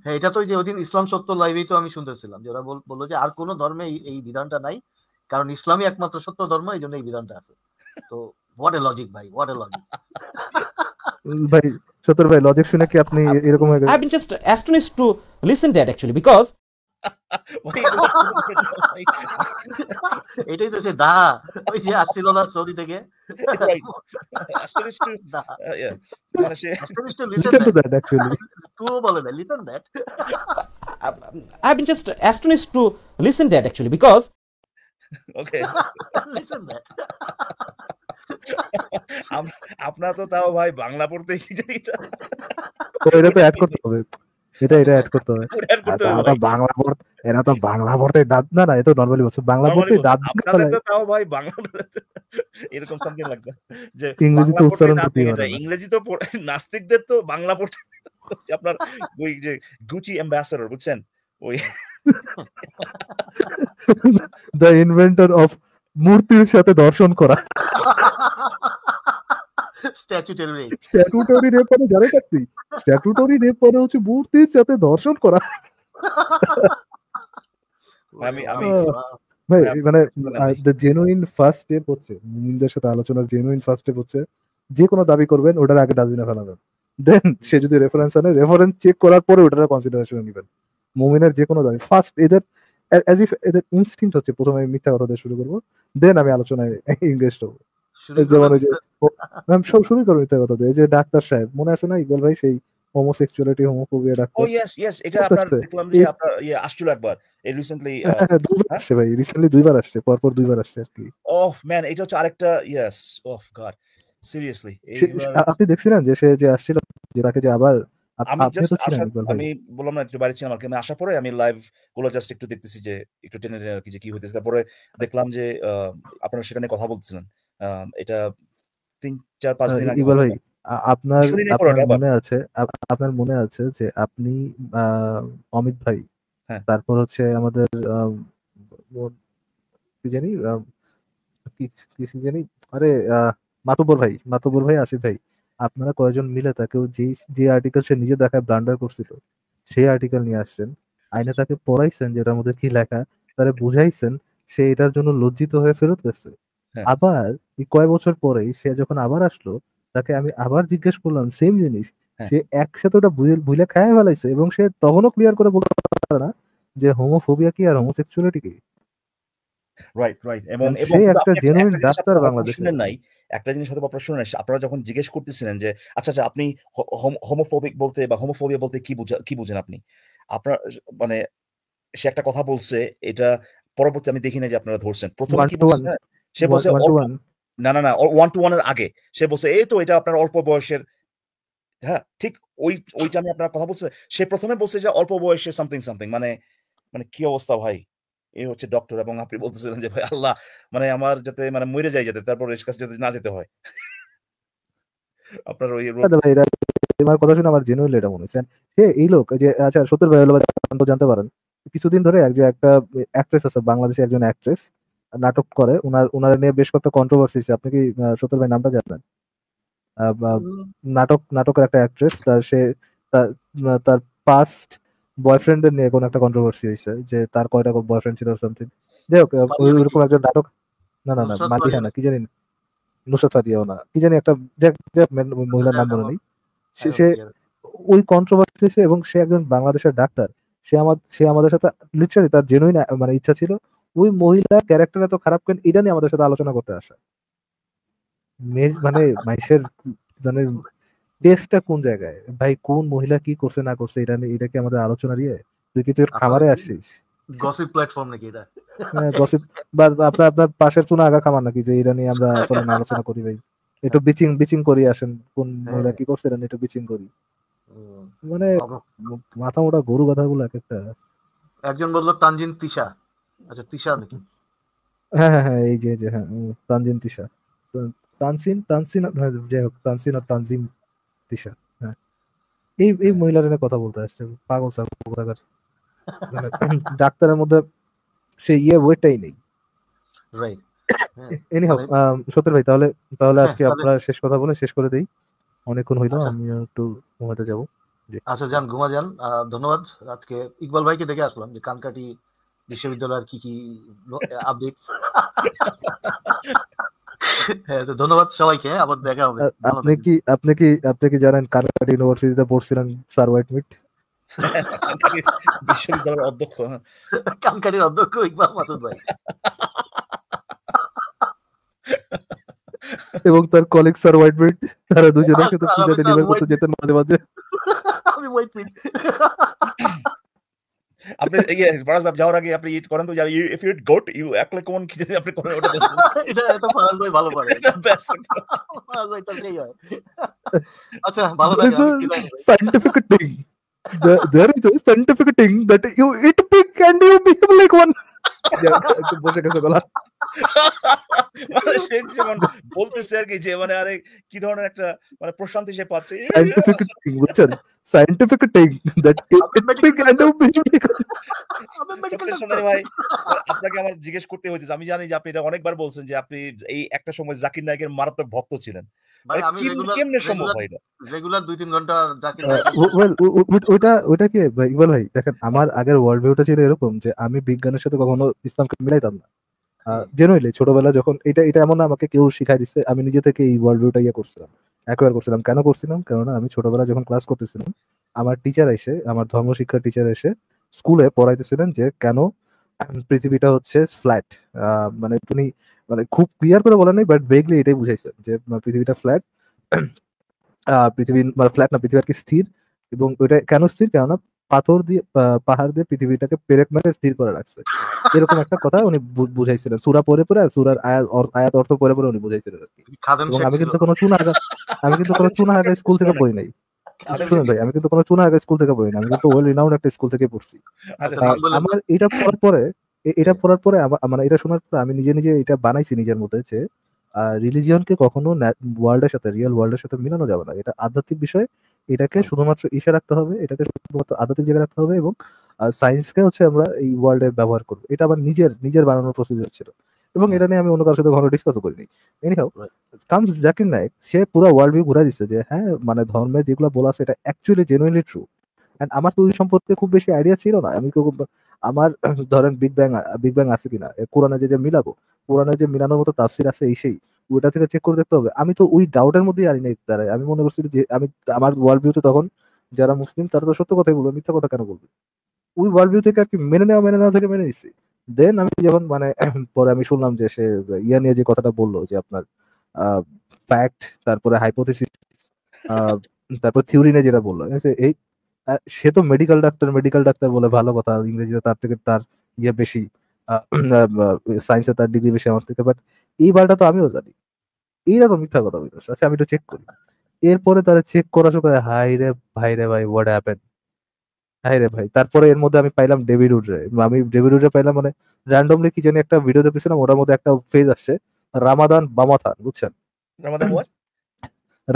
হ্যাঁ এটা তো যে ওদিন ইসলাম সত্য লাইভেই তো আমি শুনতেছিলাম যে ওরা বললো যে আর কোন ধর্মে এই বিধানটা নাই কারণ ইসলামই একমাত্র সত্য ধর্ম এই জন্য এই বিধানটা আছে তো হোয়াট এ লজিক ভাই হোয়াট এ লজিক ভাই সতর ভাই লজিক শুনে কি আপনি এরকম হয়ে গেলেন I been just to listen that actually because এটাই তো সে দা ওই যে আসছিল না সৌদি থেকে I've been just astonished to listen that actually because আপনার তো তাও ভাই বাংলা পড়তে কি জানি তো এটা তো অ্যাড করতে হবে এটা এটা অ্যাড করতে হবে এটা আচ্ছা, বাংলা পড়তে এরা তো বাংলা পড়তে দাঁত না না নরমালি বলছে বাংলা পড়তে দাঁত আপনাদের তো তাও ভাই বাংলা এরকম সামথিং লাগবে যে ইংরেজি তো উচ্চারণ করতে ইংরেজি তো নাস্তিকদের তো বাংলা পড়তে আপনার ওই যে গুচি অ্যাম্বাসেডর বুঝছেন ওই দ্য ইনভেন্টর অফ মূর্তির সাথে দর্শন করা স্ট্যাচুটারি রেপ মানে রেপ মানে হচ্ছে মূর্তির সাথে করা আমি আমি মানে দ্য জেনুইন ফার্স্ট স্টেপ হচ্ছে মুমিনদের সাথে আলোচনার জেনুইন ফার্স্ট স্টেপ হচ্ছে যে কোনো দাবি করবেন ওটার আগে ডাস্টবিনে ফেলাবেন দেন সে যদি রেফারেন্স আনে রেফারেন্স চেক করার পরে ওটার কনসিডারেশন নেবেন মুমিনের যে কোনো দাবি ফার্স্ট এদের অ্যাজ ইফ এদের ইনস্টিংক্ট হচ্ছে প্রথমে মিথ্যা কথা দিয়ে শুরু করবো দেন আমি আলোচনায় ইংরেজ হবো মানে ডাক্তার সাহেব মনে আছে না এটা দেখলাম যে আপনার ইয়ে আসছিল একবার হ্যাঁ, হ্যাঁ, হ্যাঁ, রিসেন্টলি দুইবার আসছে দুইবার আসছে আরেকটা অফ আপনি দেখছিলেন যে সে যে আসছিল যে তাকে যে আবার আমি আমি বললাম না একটু ছিলাম আমি আসার পরে আমি লাইভ গুলো জাস্ট একটু দেখতেছি যে একটু টেনে টেনে আর কি যে কি হইতেছে তারপরে দেখলাম যে আপনারা সেখানে কথা বলছিলেন এটা তিন চার পাঁচ দিন আগে ভাই আপনার মনে আছে আপনার মনে আছে যে আপনি অমিত ভাই হ্যাঁ। তারপর হচ্ছে আমাদের কি জানি কি জানি আরে মাতবর ভাই মাতবর ভাই আসিফ ভাই আপনারা কয়েকজন মিলে তাকে যে যে আর্টিকেল সে নিজে দেখায় ব্লান্ডার করছিল সেই আর্টিকেল নিয়ে আসছেন আইনে তাকে পড়াইছেন যেটার মধ্যে কি লেখা তারা বুঝাইছেন সে এটার জন্য লজ্জিত হয়ে ফেরত গেছে হ্যাঁ। আবার কয় বছর পরে সে যখন আবার আসলো তাকে আমি আবার জিজ্ঞেস করলাম সেম জিনিস হ্যাঁ। সে একসাথে ওটা ভুলে- খায় ফেলাইছে এবং সে তখনও ক্লিয়ার করে বলতে পারে না যে হোমোফোবিয়া কি আর হোমোসেক্সুয়ালিটি কি রাইট রাইট এবং সে একটা ডাক্তার আপনারা বাংলাদেশে। নাই একটা জিনিস হয়তো আপনারা আপনারা যখন জিজ্ঞেস করতেছিলেন যে আচ্ছা আচ্ছা আপনি হোমোফোবিক বলতে বা হোমোফোবিয়া বলতে কি বুঝা কি বুঝেন আপনি আপনার মানে সে একটা কথা বলছে এটা পরবর্তী আমি দেখি না যে আপনারা ধরছেন প্রথম কি বলছেন সে বলছে না না না ওয়ান টু ওয়ানের আগে সে বলছে এই তো এটা আপনার অল্প বয়সের হ্যাঁ ঠিক ওই ওইটা আমি আপনার কথা বলছে সে প্রথমে বলছে যে অল্প বয়সে সামথিং সামথিং মানে মানে কি অবস্থা ভাই এই হচ্ছে ডক্টর এবং আপনি বলতেছিলেন যে ভাই আল্লাহ মানে আমার যাতে মানে মরে যায় যাতে তারপর এর কাছে যাতে না যেতে হয় আপনার ওই আচ্ছা ভাই তোমার কথা শুনে আমার জেনুইন এটা মনে হচ্ছে হে এই লোক যে আচ্ছা সত্যের ভাই হলো জানতে পারেন কিছুদিন ধরে একজন একটা অ্যাক্ট্রেস আছে বাংলাদেশের একজন অ্যাক্ট্রেস নাটক করে ওনার নিয়ে বেশ কয়েকটা কন্ট্রোভার্সি আছে আপনি কি সত্তর ভাই নামটা জানেন নাটক নাটকের একটা অ্যাক্ট্রেস তার সে তার পাস্ট বয়ফ্রেন্ডের নিয়ে কোন একটা কন্ট্রোভার্সি হয়েছে যে তার কয়টা বয়ফ্রেন্ড ছিল সামথিং যাই হোক ওইরকম একজন নাটক না না না মালিহা না কি জানি নুসরাত ফাদিয়াও না কি জানি একটা মহিলার নাম মনে নেই সে ওই কন্ট্রোভার্সি এবং সে একজন বাংলাদেশের ডাক্তার সে আমার সে আমাদের সাথে লিটারালি তার জেনুইন মানে ইচ্ছা ছিল ওই মহিলার ক্যারেক্টার এত খারাপ কেন এটা নিয়ে আমাদের সাথে আলোচনা করতে আসে মানে মাইসের মানে টেস্টটা কোন জায়গায় ভাই কোন মহিলা কি করছে না করছে এটা নিয়ে এটাকে আমাদের আলোচনা দিয়ে তুই কি তোর আচ্ছা, খাবারে আসিস গসিপ প্ল্যাটফর্ম নাকি এটা হ্যাঁ গসিপ বা আপনার আপনার পাশের চুনা আগা খামার নাকি যে এটা নিয়ে আমরা আসলে আলোচনা করি ভাই একটু বিচিং বিচিং করি আসেন কোন হ্যাঁ। মহিলা কি করছে এটা একটু বিচিং করি মানে মাথা মোটা গরু কথাগুলো এক একটা একজন বললো তানজিন তিশা আচ্ছা তিশা নাকি হ্যাঁ হ্যাঁ, হ্যাঁ এই যে যে হ্যাঁ তিশা তানসিন তানসিন হ্যাঁ, যাই হোক তানসিন আর তানজিম তিশা হ্যাঁ। এই এই কথা বলতে আসছে পাগল মানে ডাক্তারের মধ্যে সে ইয়ে ওয়েটাই নেই এনি হোক ভাই তাহলে তাহলে আজকে আপনারা শেষ কথা বলে শেষ করে দেই অনেকক্ষণ হইলো আচ্ছা। আমি একটু ঘুমাতে যাব আচ্ছা যান ঘুমা যান ধন্যবাদ আজকে ইকবাল ভাইকে দেখে আসলাম যে কানকাটি বিশ্ববিদ্যালয়ের কি কি আপডেট হ্যাঁ, ধন্যবাদ সবাইকে আবার দেখা হবে আপনি কি আপনি কি আপনি কি জানেন কানাডা ইউনিভার্সিটিতে পড়ছিলেন স্যার হোয়াইট মিট বিশ্ববিদ্যালয়ের অধ্যক্ষ হ্যাঁ। কানকাটির অধ্যক্ষ ইকবাল মাসুদ ভাই এবং তার কলিগ স্যার হোয়াইট মিট তারা দুজনে একসাথে পূজা ডেলিভার করতে যেতেন মাঝে মাঝে আমি হোয়াইট মিট আপনি ইয়ে ফরাজ ভাই যাওয়ার আগে আপনি ইট করেন তো you if you got you এক লাখ কোন খিচে আপনি করেন ওটা এটা এটা ফরাজ ভাই ভালো পারে ফরাজ ভাই তো সেই হয় আচ্ছা ভালো লাগে scientific thing there is a scientific thing that you eat pig and you become like one yeah, মানে সে যেমন বলতেছে আর কি যে মানে আরে কি ধরনের একটা মানে প্রশান্তি সে পাচ্ছে বুঝছেন দ্যাট অফ ভাই আপনাকে আমার জিজ্ঞেস করতে আমি জানি যে আপনি এটা অনেকবার বলছেন যে আপনি এই একটা সময় জাকির নায়কের মারাত্মক ভক্ত ছিলেন মানে কেমনে সম্ভব হয় না রেগুলার দুই তিন ঘন্টা ওটা ভাই দেখেন আমার আগের ওয়ার্ল্ড ভিউটা ছিল এরকম যে আমি বিজ্ঞানের সাথে কখনো ইসলামকে মিলাইতাম না জেনুইনলি ছোটবেলা যখন এটা এটা এমন আমাকে কেউ শিখাই দিচ্ছে আমি নিজে থেকে এই ওয়ার্ল্ড ভিউটা ইয়ে করছিলাম অ্যাকোয়ার করছিলাম কেন করছিলাম কেননা আমি ছোটবেলা যখন ক্লাস করতেছিলাম আমার টিচার এসে আমার ধর্ম শিক্ষার টিচার এসে স্কুলে পড়াইতেছিলেন যে কেন পৃথিবীটা হচ্ছে ফ্ল্যাট মানে তুমি মানে খুব ক্লিয়ার করে বলেন বাট বেগলি এটাই বুঝাইছে যে মানে পৃথিবীটা ফ্ল্যাট পৃথিবী মানে ফ্ল্যাট না পৃথিবী আর কি স্থির এবং ওইটা কেন স্থির কেননা পাথর দিয়ে পাহাড় দিয়ে পৃথিবীটাকে পেরেক মেরে স্থির করে রাখছে এরকম একটা কথা উনি বুঝাইছিলেন সুরা পরে পরে সুরার আয়াত অর্থ পরে পরে উনি বুঝাইছিলেন আমি কিন্তু কোনো চুনা আমি কিন্তু কোনো চুনা আগা স্কুল থেকে পড়ি নাই শুনুন ভাই আমি কিন্তু কোনো চুনা আগা স্কুল থেকে পড়ি নাই আমি কিন্তু ওয়েল রিনাউন্ড একটা স্কুল থেকে পড়ছি আচ্ছা, আমার এটা পড়ার পরে এটা পড়ার পরে মানে এটা শোনার পরে আমি নিজে নিজে এটা বানাইছি নিজের মধ্যে যে রিলিজিয়নকে কখনো ওয়ার্ল্ডের সাথে রিয়েল ওয়ার্ল্ডের সাথে মিলানো যাবে না এটা আধ্যাত্মিক বিষয় এটাকে শুধুমাত্র ইসে রাখতে হবে এটাকে শুধুমাত্র আদাতের জায়গায় রাখতে হবে এবং সায়েন্সকে হচ্ছে আমরা এই ওয়ার্ল্ডে ব্যবহার করবো এটা আমার নিজের নিজের বানানোর প্রসিডিওর ছিল এবং এটা নিয়ে আমি অন্য কারোর সাথে ঘন ডিসকাস করিনি এনিহাও কামস জাকির নায়ক সে পুরো ওয়ার্ল্ড ভিউ ঘুরা দিচ্ছে যে হ্যাঁ মানে ধর্মে যেগুলো বলা আছে এটা অ্যাকচুয়ালি জেনুইনলি ট্রু অ্যান্ড আমার তো সম্পর্কে খুব বেশি আইডিয়া ছিল না আমি খুব আমার ধরেন বিগ ব্যাং বিগ ব্যাং আছে কিনা কোরআনে যে মিলাবো কোরআনে যে মিলানোর মতো তাফসির আছে এই সেই ওটা থেকে চেক করে দেখতে হবে আমি তো ওই ডাউটের মধ্যেই আনি না আমি মনে করছি যে আমি আমার ওয়ার্ল্ড ভিউতে তখন যারা মুসলিম তারা তো সত্য কথাই বলবে মিথ্যা কথা কেন বলবে ওই ওয়ার্ল্ড ভিউ থেকে আর কি মেনে নেওয়া মেনে নেওয়া থেকে মেনে নিচ্ছি দেন আমি যখন মানে পরে আমি শুনলাম যে সে ইয়া নিয়ে যে কথাটা বললো যে আপনার ফ্যাক্ট তারপরে হাইপোথিসিস তারপর থিওরি নিয়ে যেটা বললো এই সে তো মেডিকেল ডাক্তার মেডিকেল ডাক্তার বলে ভালো কথা ইংরেজিতে তার থেকে তার ইয়ে বেশি সায়েন্সে তার ডিগ্রি বেশি আমার থেকে বাট এই বালটা তো আমিও জানি এইরকম মিথ্যা কথা বলতেছে আচ্ছা আমি একটু চেক করি এরপরে তারা চেক করা সকালে হাই রে ভাই রে ভাই হোয়াট হ্যাপেন হাই রে ভাই তারপরে এর মধ্যে আমি পাইলাম ডেভিড উডরে আমি ডেভিড উডরে পাইলাম মানে র্যান্ডমলি কি জানি একটা ভিডিও দেখতেছিলাম ওটার মধ্যে একটা ফেজ আসছে রামাদান বামাথান বুঝছেন রামাদান হোয়াট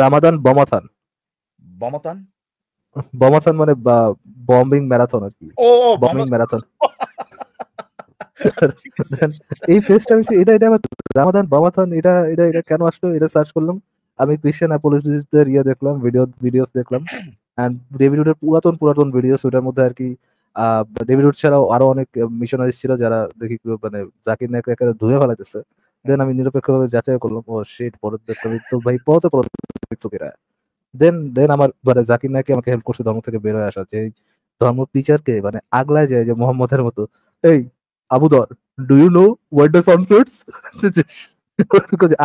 রামাদান বামাথান বামাথান বামাথান মানে বম্বিং ম্যারাথন আর কি বম্বিং oh, ম্যারাথন oh, এই ফেসটা আমি এটা এটা রামাদান এটা এটা এটা কেন আসলো এটা সার্চ করলাম আমি ক্রিশ্চিয়ান অ্যাপোলজিস্টদের ইয়ে দেখলাম ভিডিও ভিডিওস দেখলাম অ্যান্ড ডেভিড পুরাতন পুরাতন ভিডিওস ওটার মধ্যে আর কি ডেভিড ছাড়াও আরো অনেক মিশনারি ছিল যারা দেখি মানে জাকির নায়ক একেবারে ধুয়ে ফেলাতেছে দেন আমি নিরপেক্ষভাবে যাচাই করলাম ও শেট পরদ্বীপ ভাই বহুত দেন দেন আমার মানে জাকির নায়কে আমাকে হেল্প করছে ধর্ম থেকে বের হয়ে আসা যে ধর্ম টিচারকে মানে আগলায় যায় যে মোহাম্মদের মতো এই আবুদর do you know word the son সুটস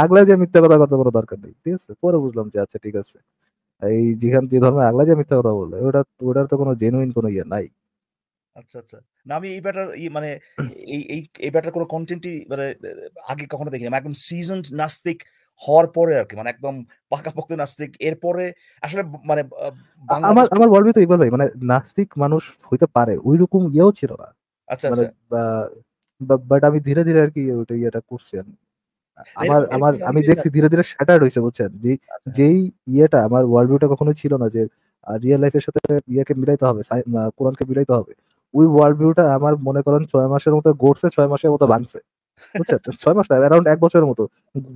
আগলা যে মিথ্যা কথা কথা বলার দরকার নেই ঠিক আছে পরে বুঝলাম যে আচ্ছা ঠিক আছে এই যেখান যে ধর্মে আগলা যে মিথ্যা কথা বলে ওটা ওটার তো কোনো জেনুইন কোনো ইয়ে নাই আচ্ছা আচ্ছা না আমি এই ব্যাটার মানে এই এই এই ব্যাটার কোনো কন্টেন্টই মানে আগে কখনো দেখিনি মানে একদম সিজন নাস্তিক হওয়ার পরে আর কি মানে একদম পাকা পাকাপোক্ত নাস্তিক এরপরে আসলে মানে আমার আমার বলবি তো এই বলবে মানে নাস্তিক মানুষ হইতে পারে ওইরকম রকম ইয়েও ছিল না আচ্ছা মানে আচ্ছা বাট আমি ধীরে ধীরে আর কি ওটা ইয়েটা করছি আমার আমার আমি দেখছি ধীরে ধীরে শ্যাটার্ড হয়েছে বুঝছেন যে আচ্ছা। যেই ইয়েটা আমার ওয়ার্ল্ড ভিউটা কখনো ছিল না যে রিয়েল লাইফের সাথে ইয়েকে মিলাইতে হবে কোরআনকে মিলাইতে হবে ওই ওয়ার্ল্ড ভিউটা আমার মনে করেন ছয় মাসের মতো গড়ছে ছয় মাসের মতো ভাঙছে বুঝছেন ছয় মাস না অ্যারাউন্ড এক বছরের মতো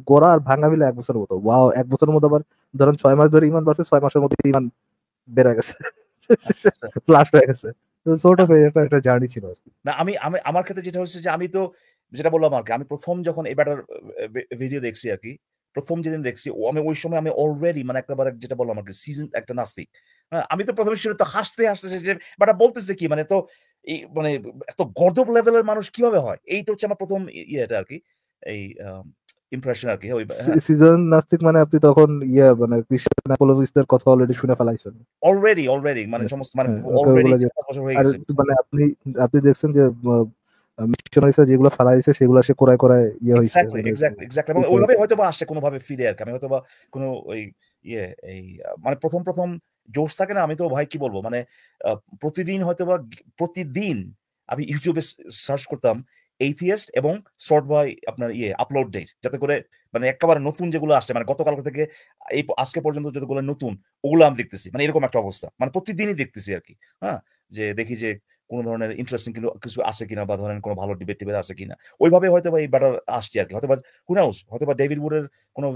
গোড়া আর ভাঙা মিলে এক বছরের মতো ওয়াও এক বছরের মতো আবার ধরেন ছয় মাস ধরে ইমান বাড়ছে ছয় মাসের মতো ইমান বেড়ে গেছে প্লাস আচ্ছা, আচ্ছা। হয়ে গেছে অফ জার্নি ছিল না আমি আমি আমার ক্ষেত্রে যেটা হচ্ছে যে আমি তো যেটা বললাম আর কি আমি প্রথম যখন এই ব্যাটার ভিডিও দেখছি আর কি প্রথম যেদিন দেখছি আমি ওই সময় আমি অলরেডি মানে একটাবার যেটা বললাম আর কি সিজন একটা নাস্তিক হ্যাঁ, আমি তো প্রথমে শুরু তো হাসতে হাসতে যে বাটা বলতেছে কি মানে তো এই মানে এত গর্দব লেভেলের মানুষ কিভাবে হয় এইটা হচ্ছে আমার প্রথম ইয়েটা আর কি এই ইমপ্রেশন আর কি হ্যাঁ, সিজন হ্যাঁ। নাস্তিক মানে আপনি তখন ইয়া মানে কথা অলরেডি শুনে ফেলাইছেন অলরেডি অলরেডি মানে হ্যাঁ, সমস্ত মানে অলরেডি মানে আপনি আপনি দেখছেন যে যেগুলো সেগুলো সে ইয়ে হইছে এক্স্যাক্টলি এক্স্যাক্টলি ওইভাবে হয়তো বা আসছে কোনো ভাবে ফিরে আর আমি হয়তো বা কোনো ওই ইয়ে এই মানে প্রথম প্রথম জোশ থাকে না আমি তো ভাই কি বলবো মানে প্রতিদিন হয়তো বা প্রতিদিন আমি ইউটিউবে সার্চ করতাম এইথিয়েস্ট এবং শর্ট বাই আপনার ইয়ে আপলোড ডেট যাতে করে মানে একেবারে নতুন যেগুলো আসছে মানে গতকাল থেকে এই আজকে পর্যন্ত যতগুলো নতুন ওগুলো আমি দেখতেছি মানে এরকম একটা অবস্থা মানে প্রতিদিনই দেখতেছি আর কি হ্যাঁ যে দেখি যে কোনো ধরনের ইন্টারেস্টিং কিন্তু কিছু আছে কিনা বা ধরেন কোনো ভালো ডিবেট টিবেট আছে কিনা ওইভাবে হয়তো বা এই ব্যাটার আসছে আর কি হয়তো বা হুনাউস হয়তো বা ডেভিড উডের কোনো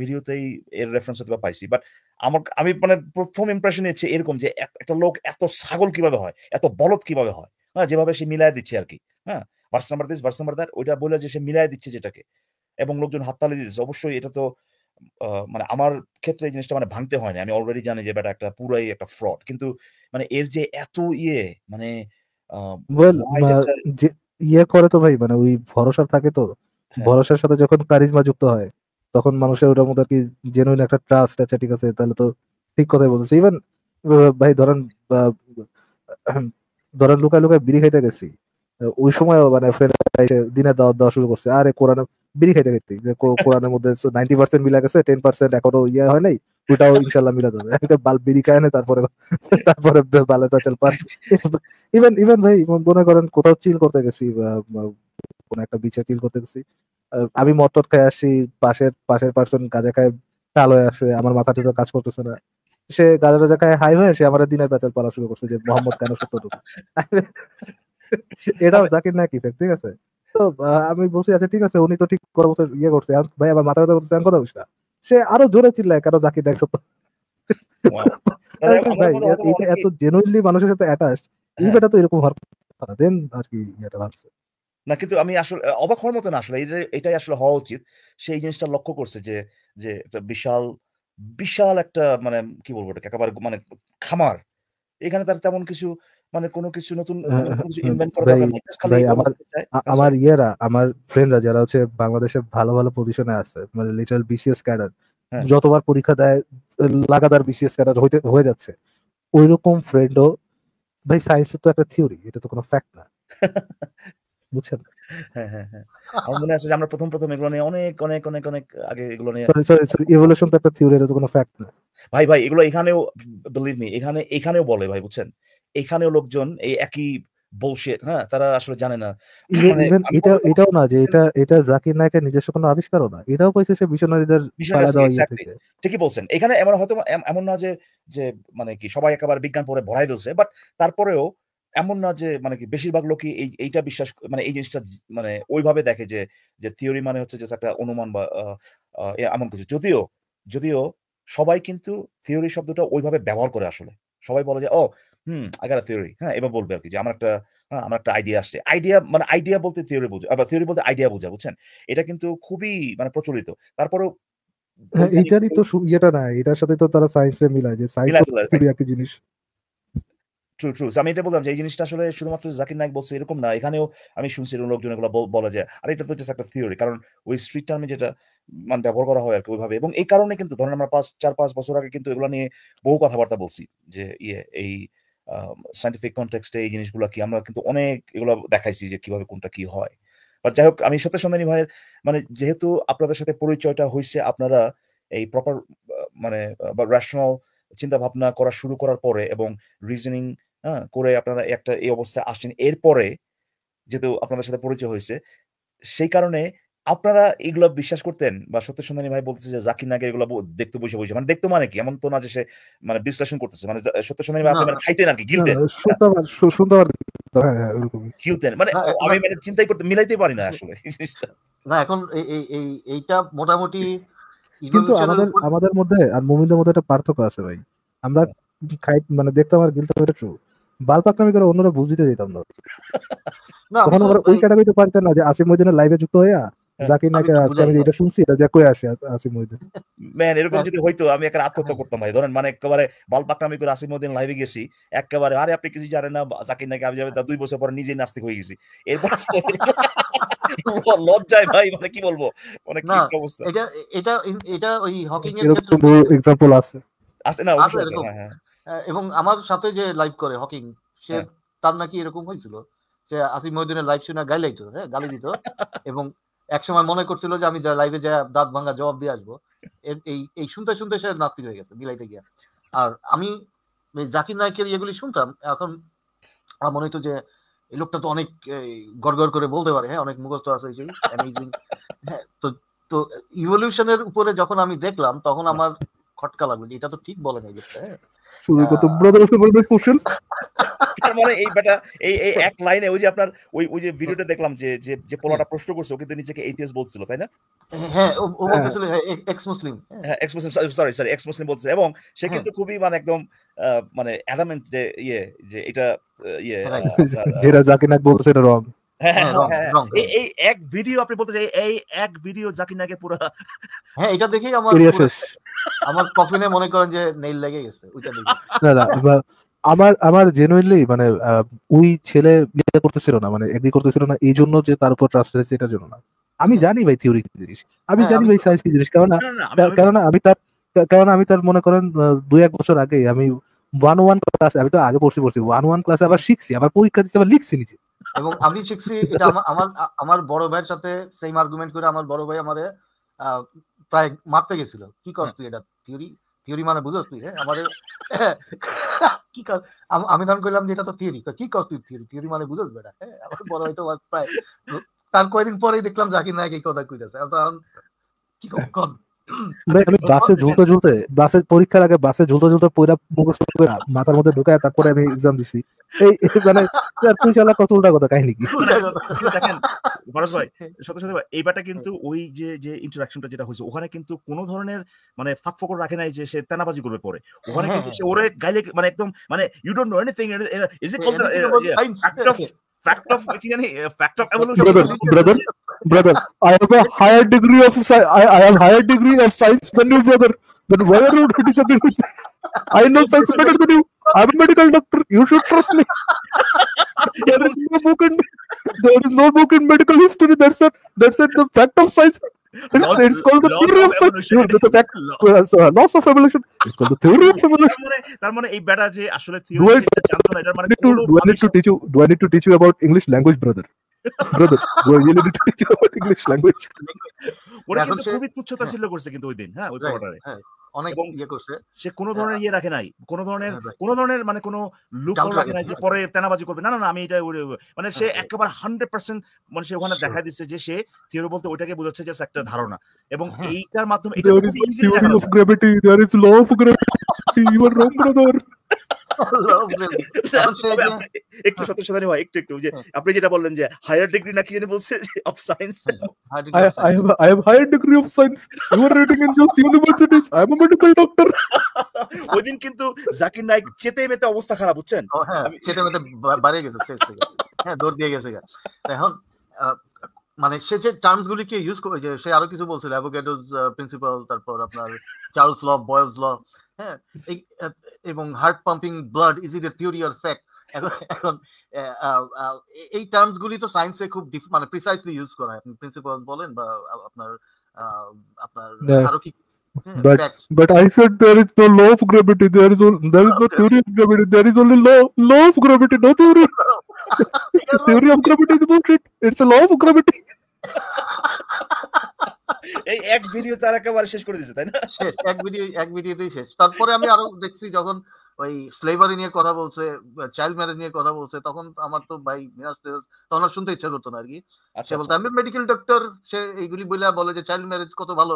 ভিডিওতেই এর রেফারেন্স হয়তো বা পাইছি বাট আমার আমি মানে প্রথম ইম্প্রেশন হচ্ছে এরকম যে একটা লোক এত ছাগল কিভাবে হয় এত বলদ কিভাবে হয় হ্যাঁ যেভাবে সে মিলায় দিচ্ছে আর কি হ্যাঁ verse number this verse number that ওইটা বলে যে সে মিলাই দিচ্ছে যেটাকে এবং লোকজন হাততালি দিতেছে অবশ্যই এটা তো মানে আমার ক্ষেত্রে এই জিনিসটা মানে ভাঙতে হয় না আমি অলরেডি জানি যে ব্যাটা একটা পুরাই একটা ফ্রড কিন্তু মানে এর যে এত ইয়ে মানে ইয়ে করে তো ভাই মানে ওই ভরসা থাকে তো হ্যাঁ। ভরসার সাথে যখন কারিজমা যুক্ত হয় তখন মানুষের ওটার মধ্যে কি জেনুইন একটা ট্রাস্ট আছে ঠিক আছে তাহলে তো ঠিক কথাই বলতেছে ইভেন ভাই ধরেন ধরেন লুকায় লুকায় বিড়ি খাইতে গেছি ওই সময় মানে ফ্রেন্ডরা এসে দিনের দাওয়াত দেওয়া শুরু করছে আরে কোরআনে বিড়ি খাইতে খাইতে যে কোরআনের মধ্যে নাইনটি পার্সেন্ট মিলা গেছে টেন পার্সেন্ট এখনো ইয়ে হয় নাই ওটাও ইনশাল্লাহ মিলা যাবে বাল বিড়ি খায় না তারপরে তারপরে বালে টাচেল পান ইভেন ইভেন ভাই মনে করেন কোথাও চিল করতে গেছি কোন একটা বিচে চিল করতে গেছি আমি মদ টট খাই আসি পাশের পাশের পার্সন গাজা খায় টাল হয়ে আসে আমার মাথাটা তো কাজ করতেছে না সে গাজা টাজা খায় হাই হয়ে সে আমার দিনের বেচাল পড়া শুরু করছে যে মোহাম্মদ কেন সত্য এটাও জাকির নাকি ঠিক আছে তো আমি বলছি আচ্ছা ঠিক আছে উনি তো ঠিক করে বসে ইয়ে করছে ভাই আবার মাথা ব্যথা করছে কথা বলছি সে আরো জোরে চিল্লায় কেন জাকির নায়ক মানে এত জেনুইনলি মানুষের সাথে অ্যাটাচ তো এরকম হওয়ার দেন আর কি ভাবছে না কিন্তু আমি আসলে অবাক হওয়ার মতো না আসলে এটাই আসলে হওয়া উচিত সেই জিনিসটা লক্ষ্য করছে যে যে একটা বিশাল বিশাল একটা মানে কি বলবো একেবারে মানে খামার এখানে তার তেমন কিছু মানে কোনো কিছু নতুন হ্যাঁ, হ্যাঁ, আমার ইয়েরা আমার ফ্রেন্ডরা যারা হচ্ছে বাংলাদেশে ভালো ভালো পজিশনে আছে মানে লিটারাল বিসিএস ক্যাডার যতবার পরীক্ষা দেয় লাগাতার বিসিএস ক্যাডার হইতে হয়ে যাচ্ছে ওইরকম ফ্রেন্ডও ভাই সায়েন্স তো একটা থিওরি এটা তো কোনো ফ্যাক্ট না বুঝছেন হ্যাঁ হ্যাঁ হ্যাঁ আমার মনে আছে যে আমরা প্রথম প্রথম এগুলো নিয়ে অনেক অনেক অনেক অনেক আগে এগুলো নিয়ে সরি সরি সরি ইভলিউশন তো একটা থিওরি এটা তো কোনো ফ্যাক্ট না ভাই ভাই এগুলো এখানেও বিলিভ মি এখানে এখানেও বলে ভাই বুঝছেন এখানেও লোকজন এই একই বলশেট হ্যাঁ তারা আসলে জানে না মানে এটা এটাও না যে এটা এটা জাকির নায়কের নিজস্ব কোনো না এটাও কইছে সে ইয়ে ঠিকই বলছেন এখানে এমন হয়তো এমন না যে যে মানে কি সবাই বিজ্ঞান পড়ে ভরাই বাট তারপরেও এমন না যে মানে কি বেশিরভাগ লোকই এই এইটা বিশ্বাস মানে এই জিনিসটা মানে ওইভাবে দেখে যে যে থিওরি মানে হচ্ছে যে একটা অনুমান বা এমন কিছু যদিও যদিও সবাই কিন্তু থিওরি শব্দটা ওইভাবে ব্যবহার করে আসলে সবাই বলে যে ও হুম থিওরি হ্যাঁ এবার বলবে আর কি যে আমার একটা হ্যাঁ আমার একটা আইডিয়া আসছে আইডিয়া মানে আইডিয়া বলতে থিওরি বোঝা থিওরি বলতে আইডিয়া বোঝা বুঝছেন এটা কিন্তু খুবই মানে প্রচলিত তারপরেও হ্যাঁ, এইটারই তো ইয়েটা না এটার সাথে তো তারা সায়েন্স মিলায় যে সায়েন্স একটা জিনিস ট্রু ট্রু আমি এটা বললাম যে এই জিনিসটা আসলে শুধুমাত্র জাকির নায়ক বলছে এরকম না এখানেও আমি শুনছি এরকম লোকজন এগুলো বলা যায় আর এটা তো জাস্ট একটা থিওরি কারণ ওই স্ট্রিট টার্মে যেটা মানে ব্যবহার করা হয় আর কি ওইভাবে এবং এই কারণে কিন্তু ধরেন আমরা পাঁচ চার পাঁচ বছর আগে কিন্তু এগুলো নিয়ে বহু কথাবার্তা বলছি যে ইয়ে এই সাইন্টিফিক কনটেক্সটে এই জিনিসগুলো কি আমরা কিন্তু অনেক এগুলো দেখাইছি যে কিভাবে কোনটা কি হয় বা যাই হোক আমি সত্যি সন্ধানী ভাইয়ের মানে যেহেতু আপনাদের সাথে পরিচয়টা হয়েছে আপনারা এই প্রপার মানে রেশনাল চিন্তা ভাবনা করা শুরু করার পরে এবং রিজনিং হ্যাঁ করে আপনারা একটা এই অবস্থায় আসেন এরপরে যেহেতু আপনাদের সাথে পরিচয় হয়েছে সেই কারণে আপনারা এগুলো বিশ্বাস করতেন বা সত্য সুন্দরী ভাই বলতেছে যে জাকির নাগের এগুলো দেখতে বসে বসে মানে দেখতো মানে কি এমন তো না যে সে মানে বিশ্লেষণ করতেছে মানে সত্য সুন্দরী ভাই আপনারা খাইতেন আর কি গিলতেন হ্যাঁ, হ্যাঁ, গিলতেন মানে আমি মানে চিন্তাই করতে মিলাইতে পারি না আসলে না এখন এই এই এইটা মোটামুটি কিন্তু আমাদের আমাদের মধ্যে আর মুমিনদের মধ্যে একটা পার্থক্য আছে ভাই আমরা হ্যাঁ। খাই মানে দেখতাম আর গিলতাম এটা ট্রু বাল করে অন্যরা বুঝ দিতে যেতাম না তখন আমরা ওই ক্যাটাগরিতে পারতেন না যে আসিফ মহিদিনের লাইভে যুক্ত হইয়া হ্যাঁ, জাকির আজকে আমি এটা শুনছি এটা আসে ম্যান এরকম যদি হইতো আমি আত্মহত্যা করতাম ভাই ধরেন মানে একেবারে করে লাইভে গেছি একেবারে আরে আপনি কিছু জানেন না জাকির আমি যাবে তা দুই বছর পরে নিজে নাস্তিক হয়ে গেছি এরপর লজ্জায় ভাই মানে কি বলবো মানে কি অবস্থা এটা এটা এটা ওই হকিং এর ক্ষেত্রে এক্সাম্পল আছে আছে না হ্যাঁ, হ্যাঁ। এবং আমার সাথে যে লাইভ করে হকিং সে তার নাকি এরকম হয়েছিল যে আসিম মহিউদ্দিনের লাইভ শুনে গাইলাইতো হ্যাঁ গালি দিত এবং এক সময় মনে করছিল যে আমি লাইভে যা দাঁত ভাঙা জবাব দিয়ে আসবো এই এই শুনতে শুনতে সে নাস্তিক হয়ে গেছে বিলাইতে গিয়া আর আমি জাকির নায়কের ইয়েগুলি শুনতাম এখন আমার মনে হতো যে এই লোকটা তো অনেক গড় করে বলতে পারে হ্যাঁ অনেক মুখস্থ আছে হ্যাঁ তো তো ইভলিউশনের উপরে যখন আমি দেখলাম তখন আমার খটকা লাগলো এটা তো ঠিক বলে নাই হ্যাঁ শুরু করত ব্রাদার আজকে বড় তার মানে এই বেটা এই এই এক লাইনে ওই যে আপনার ওই ওই যে ভিডিওটা দেখলাম যে যে যে পোলাটা প্রশ্ন করছে ও কিন্তু নিজেকে এইথিয়াস বলছিল তাই না হ্যাঁ ও সরি সরি এক্স বলছে এবং সে হ্যাঁ। কিন্তু খুবই মানে একদম মানে যে ইয়ে যে এটা ইয়ে যেটা জাকির নাক বলছে রং হ্যাঁ, হ্যাঁ, হ্যাঁ। আমার জেনুইনলি মানে ওই ছেলে বিয়ে করতেছিল না মানে এগ্রি করতেছিল না এই জন্য যে তার উপর ট্রাস্ট হয়েছে এটার জন্য না আমি জানি ভাই থিওরি কি জিনিস আমি জানি ভাই সায়েন্স কি জিনিস কেননা কেননা আমি তার কেননা আমি তার মনে করেন দুই এক বছর আগে আমি ওয়ান ওয়ান ক্লাস আমি তো আগে পড়ছি পড়ছি ওয়ান ওয়ান ক্লাসে আবার শিখছি আবার পরীক্ষা দিতে আবার লিখছি নিচে এবং আমি শিখছি এটা আমার আমার বড় ভাইয়ের সাথে সেম আর্গুমেন্ট করে আমার বড় ভাই আমারে প্রায় মারতে গেছিল কি কর তুই এটা থিওরি থিওরি মানে বুঝো তুই হ্যাঁ আমাদের কি কর আমি ধরন কইলাম যে এটা তো থিওরি কি কর তুই থিওরি থিওরি মানে বুঝোস বেটা হ্যাঁ আমার বড় ভাই তো প্রায় তার কয়েকদিন পরেই দেখলাম জাকির নায়ক এই কথা কইতেছে তখন কি কর আচ্ছা, আমি বাসে ঝুলতে ঝুলতে বাসের পরীক্ষার আগে বাসে ঝুলতে ঝুলতে মুখস্থ করে মাথার মধ্যে ঢুকায় তারপরে আমি এক্সাম দিছি এই মানে তুই কত উল্টা কথা কাহিনী কি দেখেন ভাই এইবারটা কিন্তু ওই যে যে ইন্টারাকশনটা যেটা হয়েছে ওখানে কিন্তু কোনো ধরনের মানে ফাঁক ফকর রাখে নাই যে সে তেনাবাজি করবে পরে ওখানে কিন্তু সে ওরে গাইলে মানে একদম মানে you don't know anything is it fact of fact of কি জানি fact of evolution brother. I have a higher degree of sci- I, I have higher degree of science than you, brother. Then why are you disagreeing me? I know science better than you. I'm a medical doctor. You should trust me. there is no book in there is no book in medical history. That's a that's a, the fact of science. It's, loss, it's called the theory of, of evolution. The fact, uh, uh, loss. of evolution. It's called the theory of evolution. তার মানে এই ব্যাটা যে আসলে do I need to teach you do I need to teach you about English language brother brother were yellow detective of English language ওরা কিন্তু খুবই তুচ্ছতা ছিল করছে কিন্তু ওই দিন হ্যাঁ ওই পড়াটারে হ্যাঁ, অনেক এবং ইয়ে করছে সে কোনো ধরনের হ্যাঁ। ইয়ে রাখে নাই কোনো ধরনের হ্যাঁ, কোনো ধরনের মানে কোনো লুক রাখে নাই যে পরে তেনাবাজি করবে না না না আমি এটা মানে সে একেবারে হান্ড্রেড পার্সেন্ট মানে সে ওখানে দেখা দিচ্ছে যে সে থিওরি বলতে ওইটাকে বোঝাচ্ছে জাস্ট একটা ধারণা এবং এইটার মাধ্যমে এটা ইজি দেখানো gravity there of gravity you are wrong brother একটু সত্যি হয় একটু একটু যে হ্যাঁ। আপনি যেটা বললেন যে হায়ার ডিগ্রি নাকি জানি বলছে of science I have higher degree of science you are rating in just universities I am a medical doctor ওইদিন কিন্তু জাকির নাইক চেতে মেতে অবস্থা খারাপ বুঝছেন হ্যাঁ চেতে মেতে বাড়িয়ে গেছে হ্যাঁ দৌড় দিয়ে গেছে এখন মানে সে যে টার্মস টার্মসগুলিকে ইউজ করে যে সে আরো কিছু বলছিল অ্যাভোকেডোস প্রিন্সিপাল তারপর আপনার চার্লস ল বয়েলস ল হ্যাঁ এবং heart pumping blood is it a theory or fact এখন এই টার্মস গুলি তো সায়েন্সে খুব মানে প্রিসাইসলি ইউজ করা হয় আপনি প্রিন্সিপাল বলেন বা আপনার আপনার আরো কি হ্যাঁ, But, but I said there is no law of gravity. There is there is no theory of gravity. There is only law law of gravity, no theory. theory of gravity is bullshit. It's a law of gravity. এই এক video তার একেবারে শেষ করে দিছে তাই না শেষ এক ভিডিও এক ভিডিওতেই শেষ তারপরে আমি আরো দেখছি যখন ওই স্লেভারি নিয়ে কথা বলছে চাইল্ড ম্যারেজ নিয়ে কথা বলছে তখন আমার তো ভাই মিরাজ তখন আর শুনতে ইচ্ছা করতো না আরকি আচ্ছা, সে আচ্ছা। বলতো আমি মেডিকেল ডক্টর সে এইগুলি বলে বলে যে চাইল্ড ম্যারেজ কত ভালো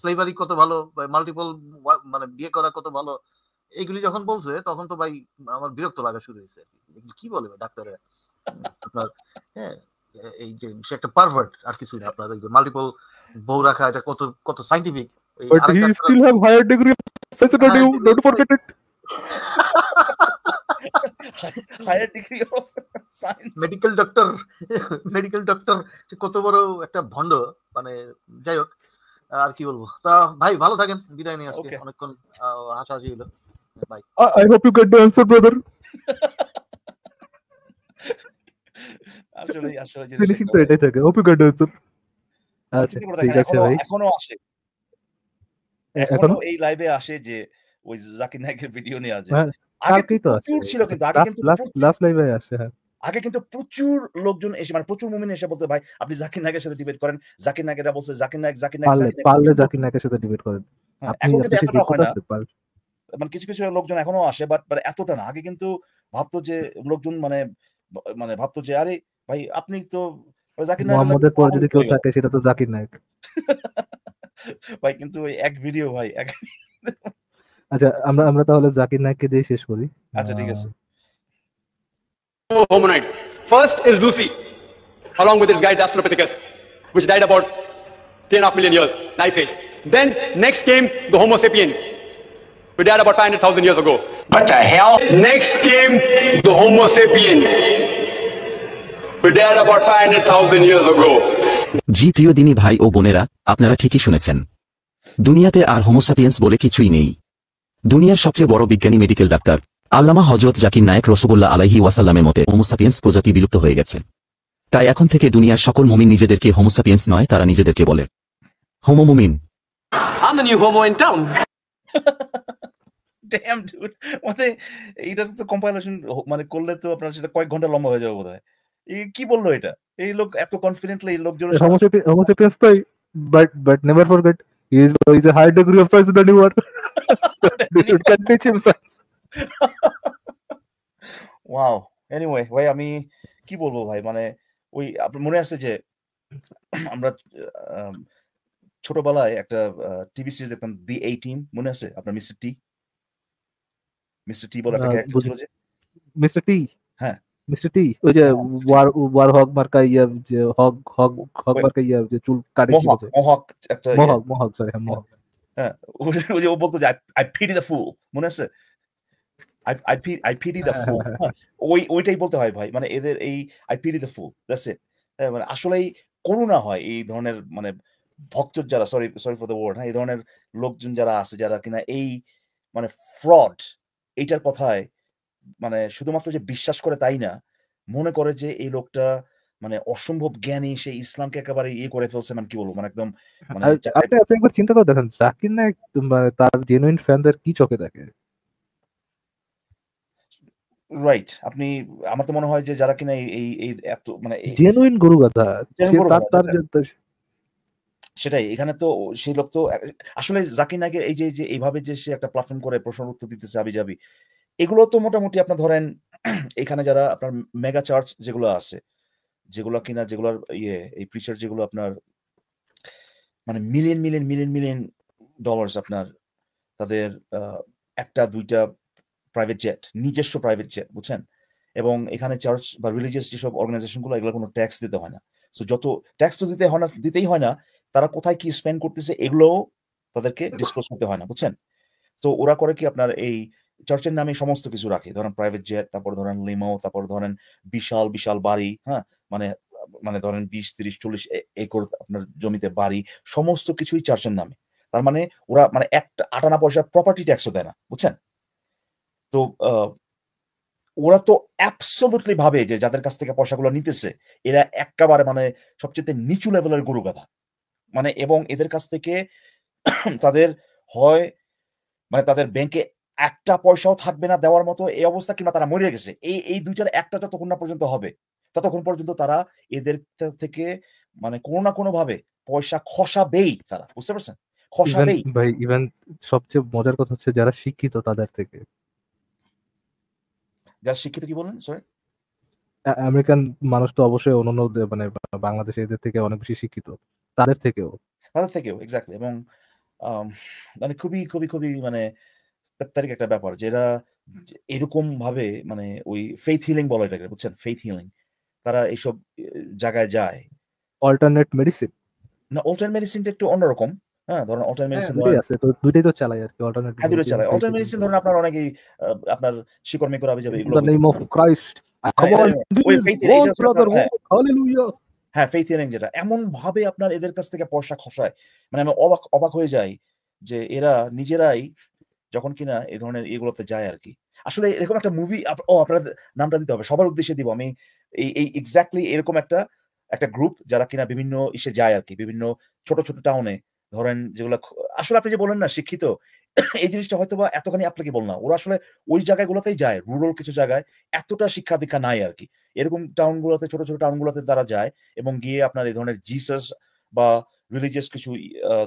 স্লেভারি কত ভালো মাল্টিপল মানে বিয়ে করা কত ভালো এগুলি যখন বলছে তখন তো ভাই আমার বিরক্ত লাগা শুরু হয়েছে কি বলে ডাক্তারে আপনার হ্যাঁ, এই যে সে একটা পারভার্ট আর কিছু না আপনার যে মাল্টিপল বউ রাখা এটা কত কত scientific still have higher degree don't forget it higher degree of science medical doctor medical doctor কত বড় একটা ভন্ড মানে যাই হোক আর কি বলবো তা ভাই ভালো থাকেন বিদায় নিয়ে আজকে অনেকক্ষণ হাসাহাসি হলো Bye. I, I hope you get the answer, brother. Zakir আচ্ছা, আচ্ছা, ভিডিও নিয়ে আসে হ্যাঁ, আগে কিন্তু লাস্ট লাইভে আসে হ্যাঁ। আগে কিন্তু প্রচুর লোকজন এসে মানে প্রচুর মুমিন এসে বলতে ভাই আপনি জাকির নায়কের সাথে ডিবেট করেন জাকির নায়কেরা বলছে জাকির নায়ক জাকির নায়ক পারলে জাকির সাথে ডিবেট করেন হ্যাঁ, আপনি মানে কিছু কিছু লোকজন এখনো আসে বাট মানে এতটা না আগে কিন্তু ভাবতো যে লোকজন মানে মানে ভাবতো যে আরে ভাই আপনি তো মানে জাকির নায়ক পর যদি কেউ থাকে সেটা তো জাকির নায়ক ভাই কিন্তু ওই এক ভিডিও ভাই এক আচ্ছা আমরা আমরা তাহলে জাকির নায়ককে দিয়ে শেষ করি আচ্ছা ঠিক আছে hominids first is lucy along with its guide australopithecus which died about million years age then next came the homo sapiens We died about 500,000 years ago. What the hell? Next came the Homo sapiens. We died about 500,000 years ago. জি প্রিয় দিনী ভাই ও বোনেরা আপনারা ঠিকই শুনেছেন দুনিয়াতে আর Homo sapiens বলে কিছুই নেই দুনিয়ার সবচেয়ে বড় বিজ্ঞানী মেডিকেল ডাক্তার আল্লামা হজরত জাকির নায়ক রসগোল্লা আলাইহি ওয়াসাল্লামের মতে হোমোসাপিয়েন্স প্রজাতি বিলুপ্ত হয়ে গেছে তাই এখন থেকে দুনিয়ার সকল মুমিন নিজেদেরকে হোমোসাপিয়েন্স নয় তারা নিজেদেরকে বলে হোমো মমিন ড্যাম ডুড মানে তো কম্পাইলেশন মানে করলে তো আপনার সেটা কয়েক ঘন্টা লম্বা হয়ে যাবে বোধ হয় কি বললো এটা এই লোক এত কনফিডেন্টলি এই লোকজন হোমোসেপিয়েন্স তাই বাট বাট নেভার ফরগেট ভাই আমি কি বলবো ভাই মানে ওই আপনার মনে আছে যে আমরা ছোটবেলায় একটা টিভি সিরিজ দেখতাম দি এই টিম মনে আছে আপনার মিস্টার টি মিস্টার টি বলে হ্যাঁ, ছিল যে মিস্টার টি হ্যাঁ মিস্টার টি ওই যে ওয়ার ওয়ার হক মার্কা ইয়া যে হক হক হক মার্কা ইয়া যে চুল কাটে মহক মহক একটা মহক মহক সরি হ্যাঁ মহক হ্যাঁ ওই যে ও বলতো যে আই পিটি দ্য ফুল মনে আছে I I pity the fool ওই ওইটাই বলতে হয় ভাই মানে এদের এই I pity the fool that's it মানে আসলেই করুণা হয় এই ধরনের মানে ভক্ত যারা sorry sorry for the word হ্যাঁ এই ধরনের লোকজন যারা আছে যারা কিনা এই মানে ফ্রড এইটার কথায় মানে শুধুমাত্র যে বিশ্বাস করে তাই না মনে করে যে এই লোকটা মানে অসম্ভব জ্ঞানী সে ইসলামকে একেবারে ইয়ে করে ফেলছে মানে কি বলবো মানে একদম মানে হ্যাঁ, আপনি একবার চিন্তা করে দেখেন জাকির নায়ক মানে তার জেনুইন ফ্যানদের কি চোখে দেখে রাইট আপনি আমার তো মনে হয় যে যারা কিনা এই এই এত মানে জেনুইন গুরু কথা তার তার সেটাই এখানে তো সেই লোক তো আসলে জাকির নাকে এই যে যে এইভাবে যে সে একটা প্ল্যাটফর্ম করে প্রশ্ন উত্তর দিতে চাবি যাবি এগুলো তো মোটামুটি আপনার ধরেন এখানে যারা আপনার মেগা চার্চ যেগুলো আছে যেগুলো কিনা যেগুলোর ইয়ে এই প্রিচার যেগুলো আপনার মানে million million million million dollars আপনার তাদের একটা দুইটা প্রাইভেট জেট নিজস্ব প্রাইভেট জেট বুঝছেন এবং এখানে চার্চ বা রিলিজিয়াস যেসব অর্গানাইজেশনগুলো এগুলো কোনো ট্যাক্স দিতে হয় না সো যত ট্যাক্স তো দিতে হয় না দিতেই হয় না তারা কোথায় কি স্পেন্ড করতেছে এগুলোও তাদেরকে ডিসক্লোজ করতে হয় না বুঝছেন তো ওরা করে কি আপনার এই চার্চের নামে সমস্ত কিছু রাখে ধরেন প্রাইভেট জেট তারপর ধরেন লিমো তারপর ধরেন বিশাল বিশাল বাড়ি হ্যাঁ মানে মানে ধরেন বিশ তিরিশ চল্লিশ একর আপনার জমিতে বাড়ি সমস্ত কিছুই চার্চের নামে তার মানে ওরা মানে একটা আটানা পয়সা প্রপার্টি ট্যাক্সও দেয় না বুঝছেন তো ওরা তো অ্যাবসলুটলি ভাবে যে যাদের কাছ থেকে পয়সাগুলো নিতেছে এরা একেবারে মানে সবচেয়ে নিচু লেভেলের গরু গাধা মানে এবং এদের কাছ থেকে তাদের হয় মানে তাদের ব্যাংকে একটা পয়সাও থাকবে না দেওয়ার মতো এই অবস্থা কিংবা তারা মরে গেছে এই এই দুইটার একটা যতক্ষণ না পর্যন্ত হবে ততক্ষণ পর্যন্ত তারা এদের থেকে মানে কোনো না কোনো ভাবে পয়সা খসাবেই তারা বুঝতে পারছেন খসাবেই ভাই ইভেন সবচেয়ে মজার কথা হচ্ছে যারা শিক্ষিত তাদের থেকে যারা শিক্ষিত কি বলেন সরি আমেরিকান মানুষ তো অবশ্যই অন্যান্য মানে বাংলাদেশে এদের থেকে অনেক বেশি শিক্ষিত তাদের থেকেও তাদের থেকেও এক্স্যাক্টলি এবং মানে খুবই খুবই খুবই মানে তারিখ একটা ব্যাপার যেটা এরকম ভাবে মানে ওই ফেথ হিলিং বলা এটাকে বুঝছেন ফেথ হিলিং তারা এইসব জায়গায় যায় অল্টারনেট মেডিসিন না অল্টারনেট মেডিসিনটা একটু অন্যরকম হ্যাঁ ধরুন অল্টারনেট হ্যাঁ, মেডিসিন আছে তো দুইটাই তো চালাই আর কি অল্টারনেট হ্যাঁ দুটো চালাই অল্টারনেট মেডিসিন ধরুন আপনার অনেকেই আপনার শিকড় মেকড় আবে যাবে এগুলো নেম অফ ক্রাইস্ট ওই ফেথ হিলিং হালেলুয়া হ্যাঁ ফেইথ ইয়ারিং যেটা এমন ভাবে আপনার এদের কাছ থেকে পয়সা খসায় মানে আমি অবাক অবাক হয়ে যাই যে এরা নিজেরাই যখন কিনা এই ধরনের এগুলোতে যায় আর কি আসলে এরকম একটা মুভি ও আপনার নামটা দিতে হবে সবার উদ্দেশ্যে দিব আমি এই এই এক্স্যাক্টলি এরকম একটা একটা গ্রুপ যারা কিনা বিভিন্ন ইসে যায় আর কি বিভিন্ন ছোট ছোট টাউনে ধরেন যেগুলো আসলে আপনি যে বলেন না শিক্ষিত এই জিনিসটা হয়তো বা এতখানি আপনাকে বল না ওরা আসলে ওই জায়গাগুলোতেই যায় রুরাল কিছু জায়গায় এতটা শিক্ষা দীক্ষা নাই আর কি এরকম গুলোতে ছোট ছোট টাউন গুলোতে তারা যায় এবং গিয়ে আপনার এই ধরনের জিসাস বা রিলিজিয়াস কিছু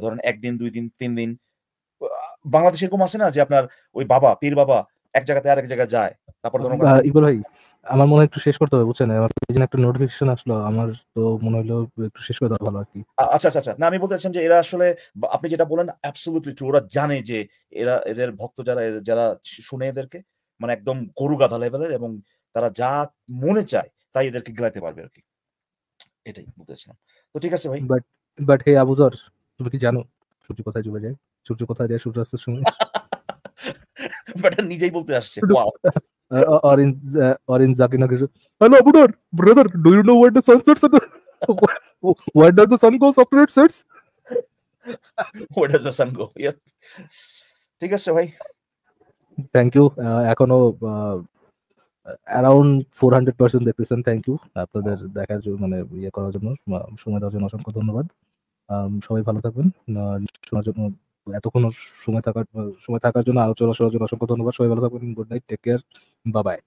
ধরেন একদিন দুই দিন তিন দিন বাংলাদেশে এরকম আছে না যে আপনার ওই বাবা পীর বাবা এক জায়গাতে আরেক জায়গায় যায় তারপর ধরুন আমার মনে একটু শেষ করতে হবে বুঝছেন আমার এইজন্য একটা নোটিফিকেশন আসলো আমার তো মনে হলো একটু শেষ করে দেওয়া ভালো আর কি আচ্ছা আচ্ছা আচ্ছা না আমি বলতে চাচ্ছিলাম যে এরা আসলে আপনি যেটা বলেন অ্যাবসলিউটলি ট্রু ওরা জানে যে এরা এদের ভক্ত যারা যারা শুনে এদেরকে মানে একদম গরু গাধা লেভেলের এবং তারা যা মনে চায় তাই এদেরকে গেলাতে পারবে আর কি এটাই বলতে চাচ্ছিলাম তো ঠিক আছে ভাই বাট বাট হে আবুজর তুমি কি জানো সূর্য কোথায় ডুবে যায় সূর্য কোথায় যায় সূর্যাস্তের সময় বাট নিজেই বলতে আসছে wow sun sets what does the sun go ঠিক আছে ভাই থ্যাংক ইউ এখনো অ্যারাউন্ড ফোর হান্ড্রেড পার্সেন্ট দেখতেছেন থ্যাংক ইউ আপনাদের দেখার জন্য মানে ইয়ে করার জন্য সময় দেওয়ার জন্য অসংখ্য ধন্যবাদ সবাই ভালো থাকবেন শোনার জন্য এতক্ষণ সময় থাকার সময় থাকার জন্য আলোচনা শোনার জন্য অসংখ্য ধন্যবাদ সবাই ভালো থাকবেন গুড নাইট টেক কেয়ার বাবাই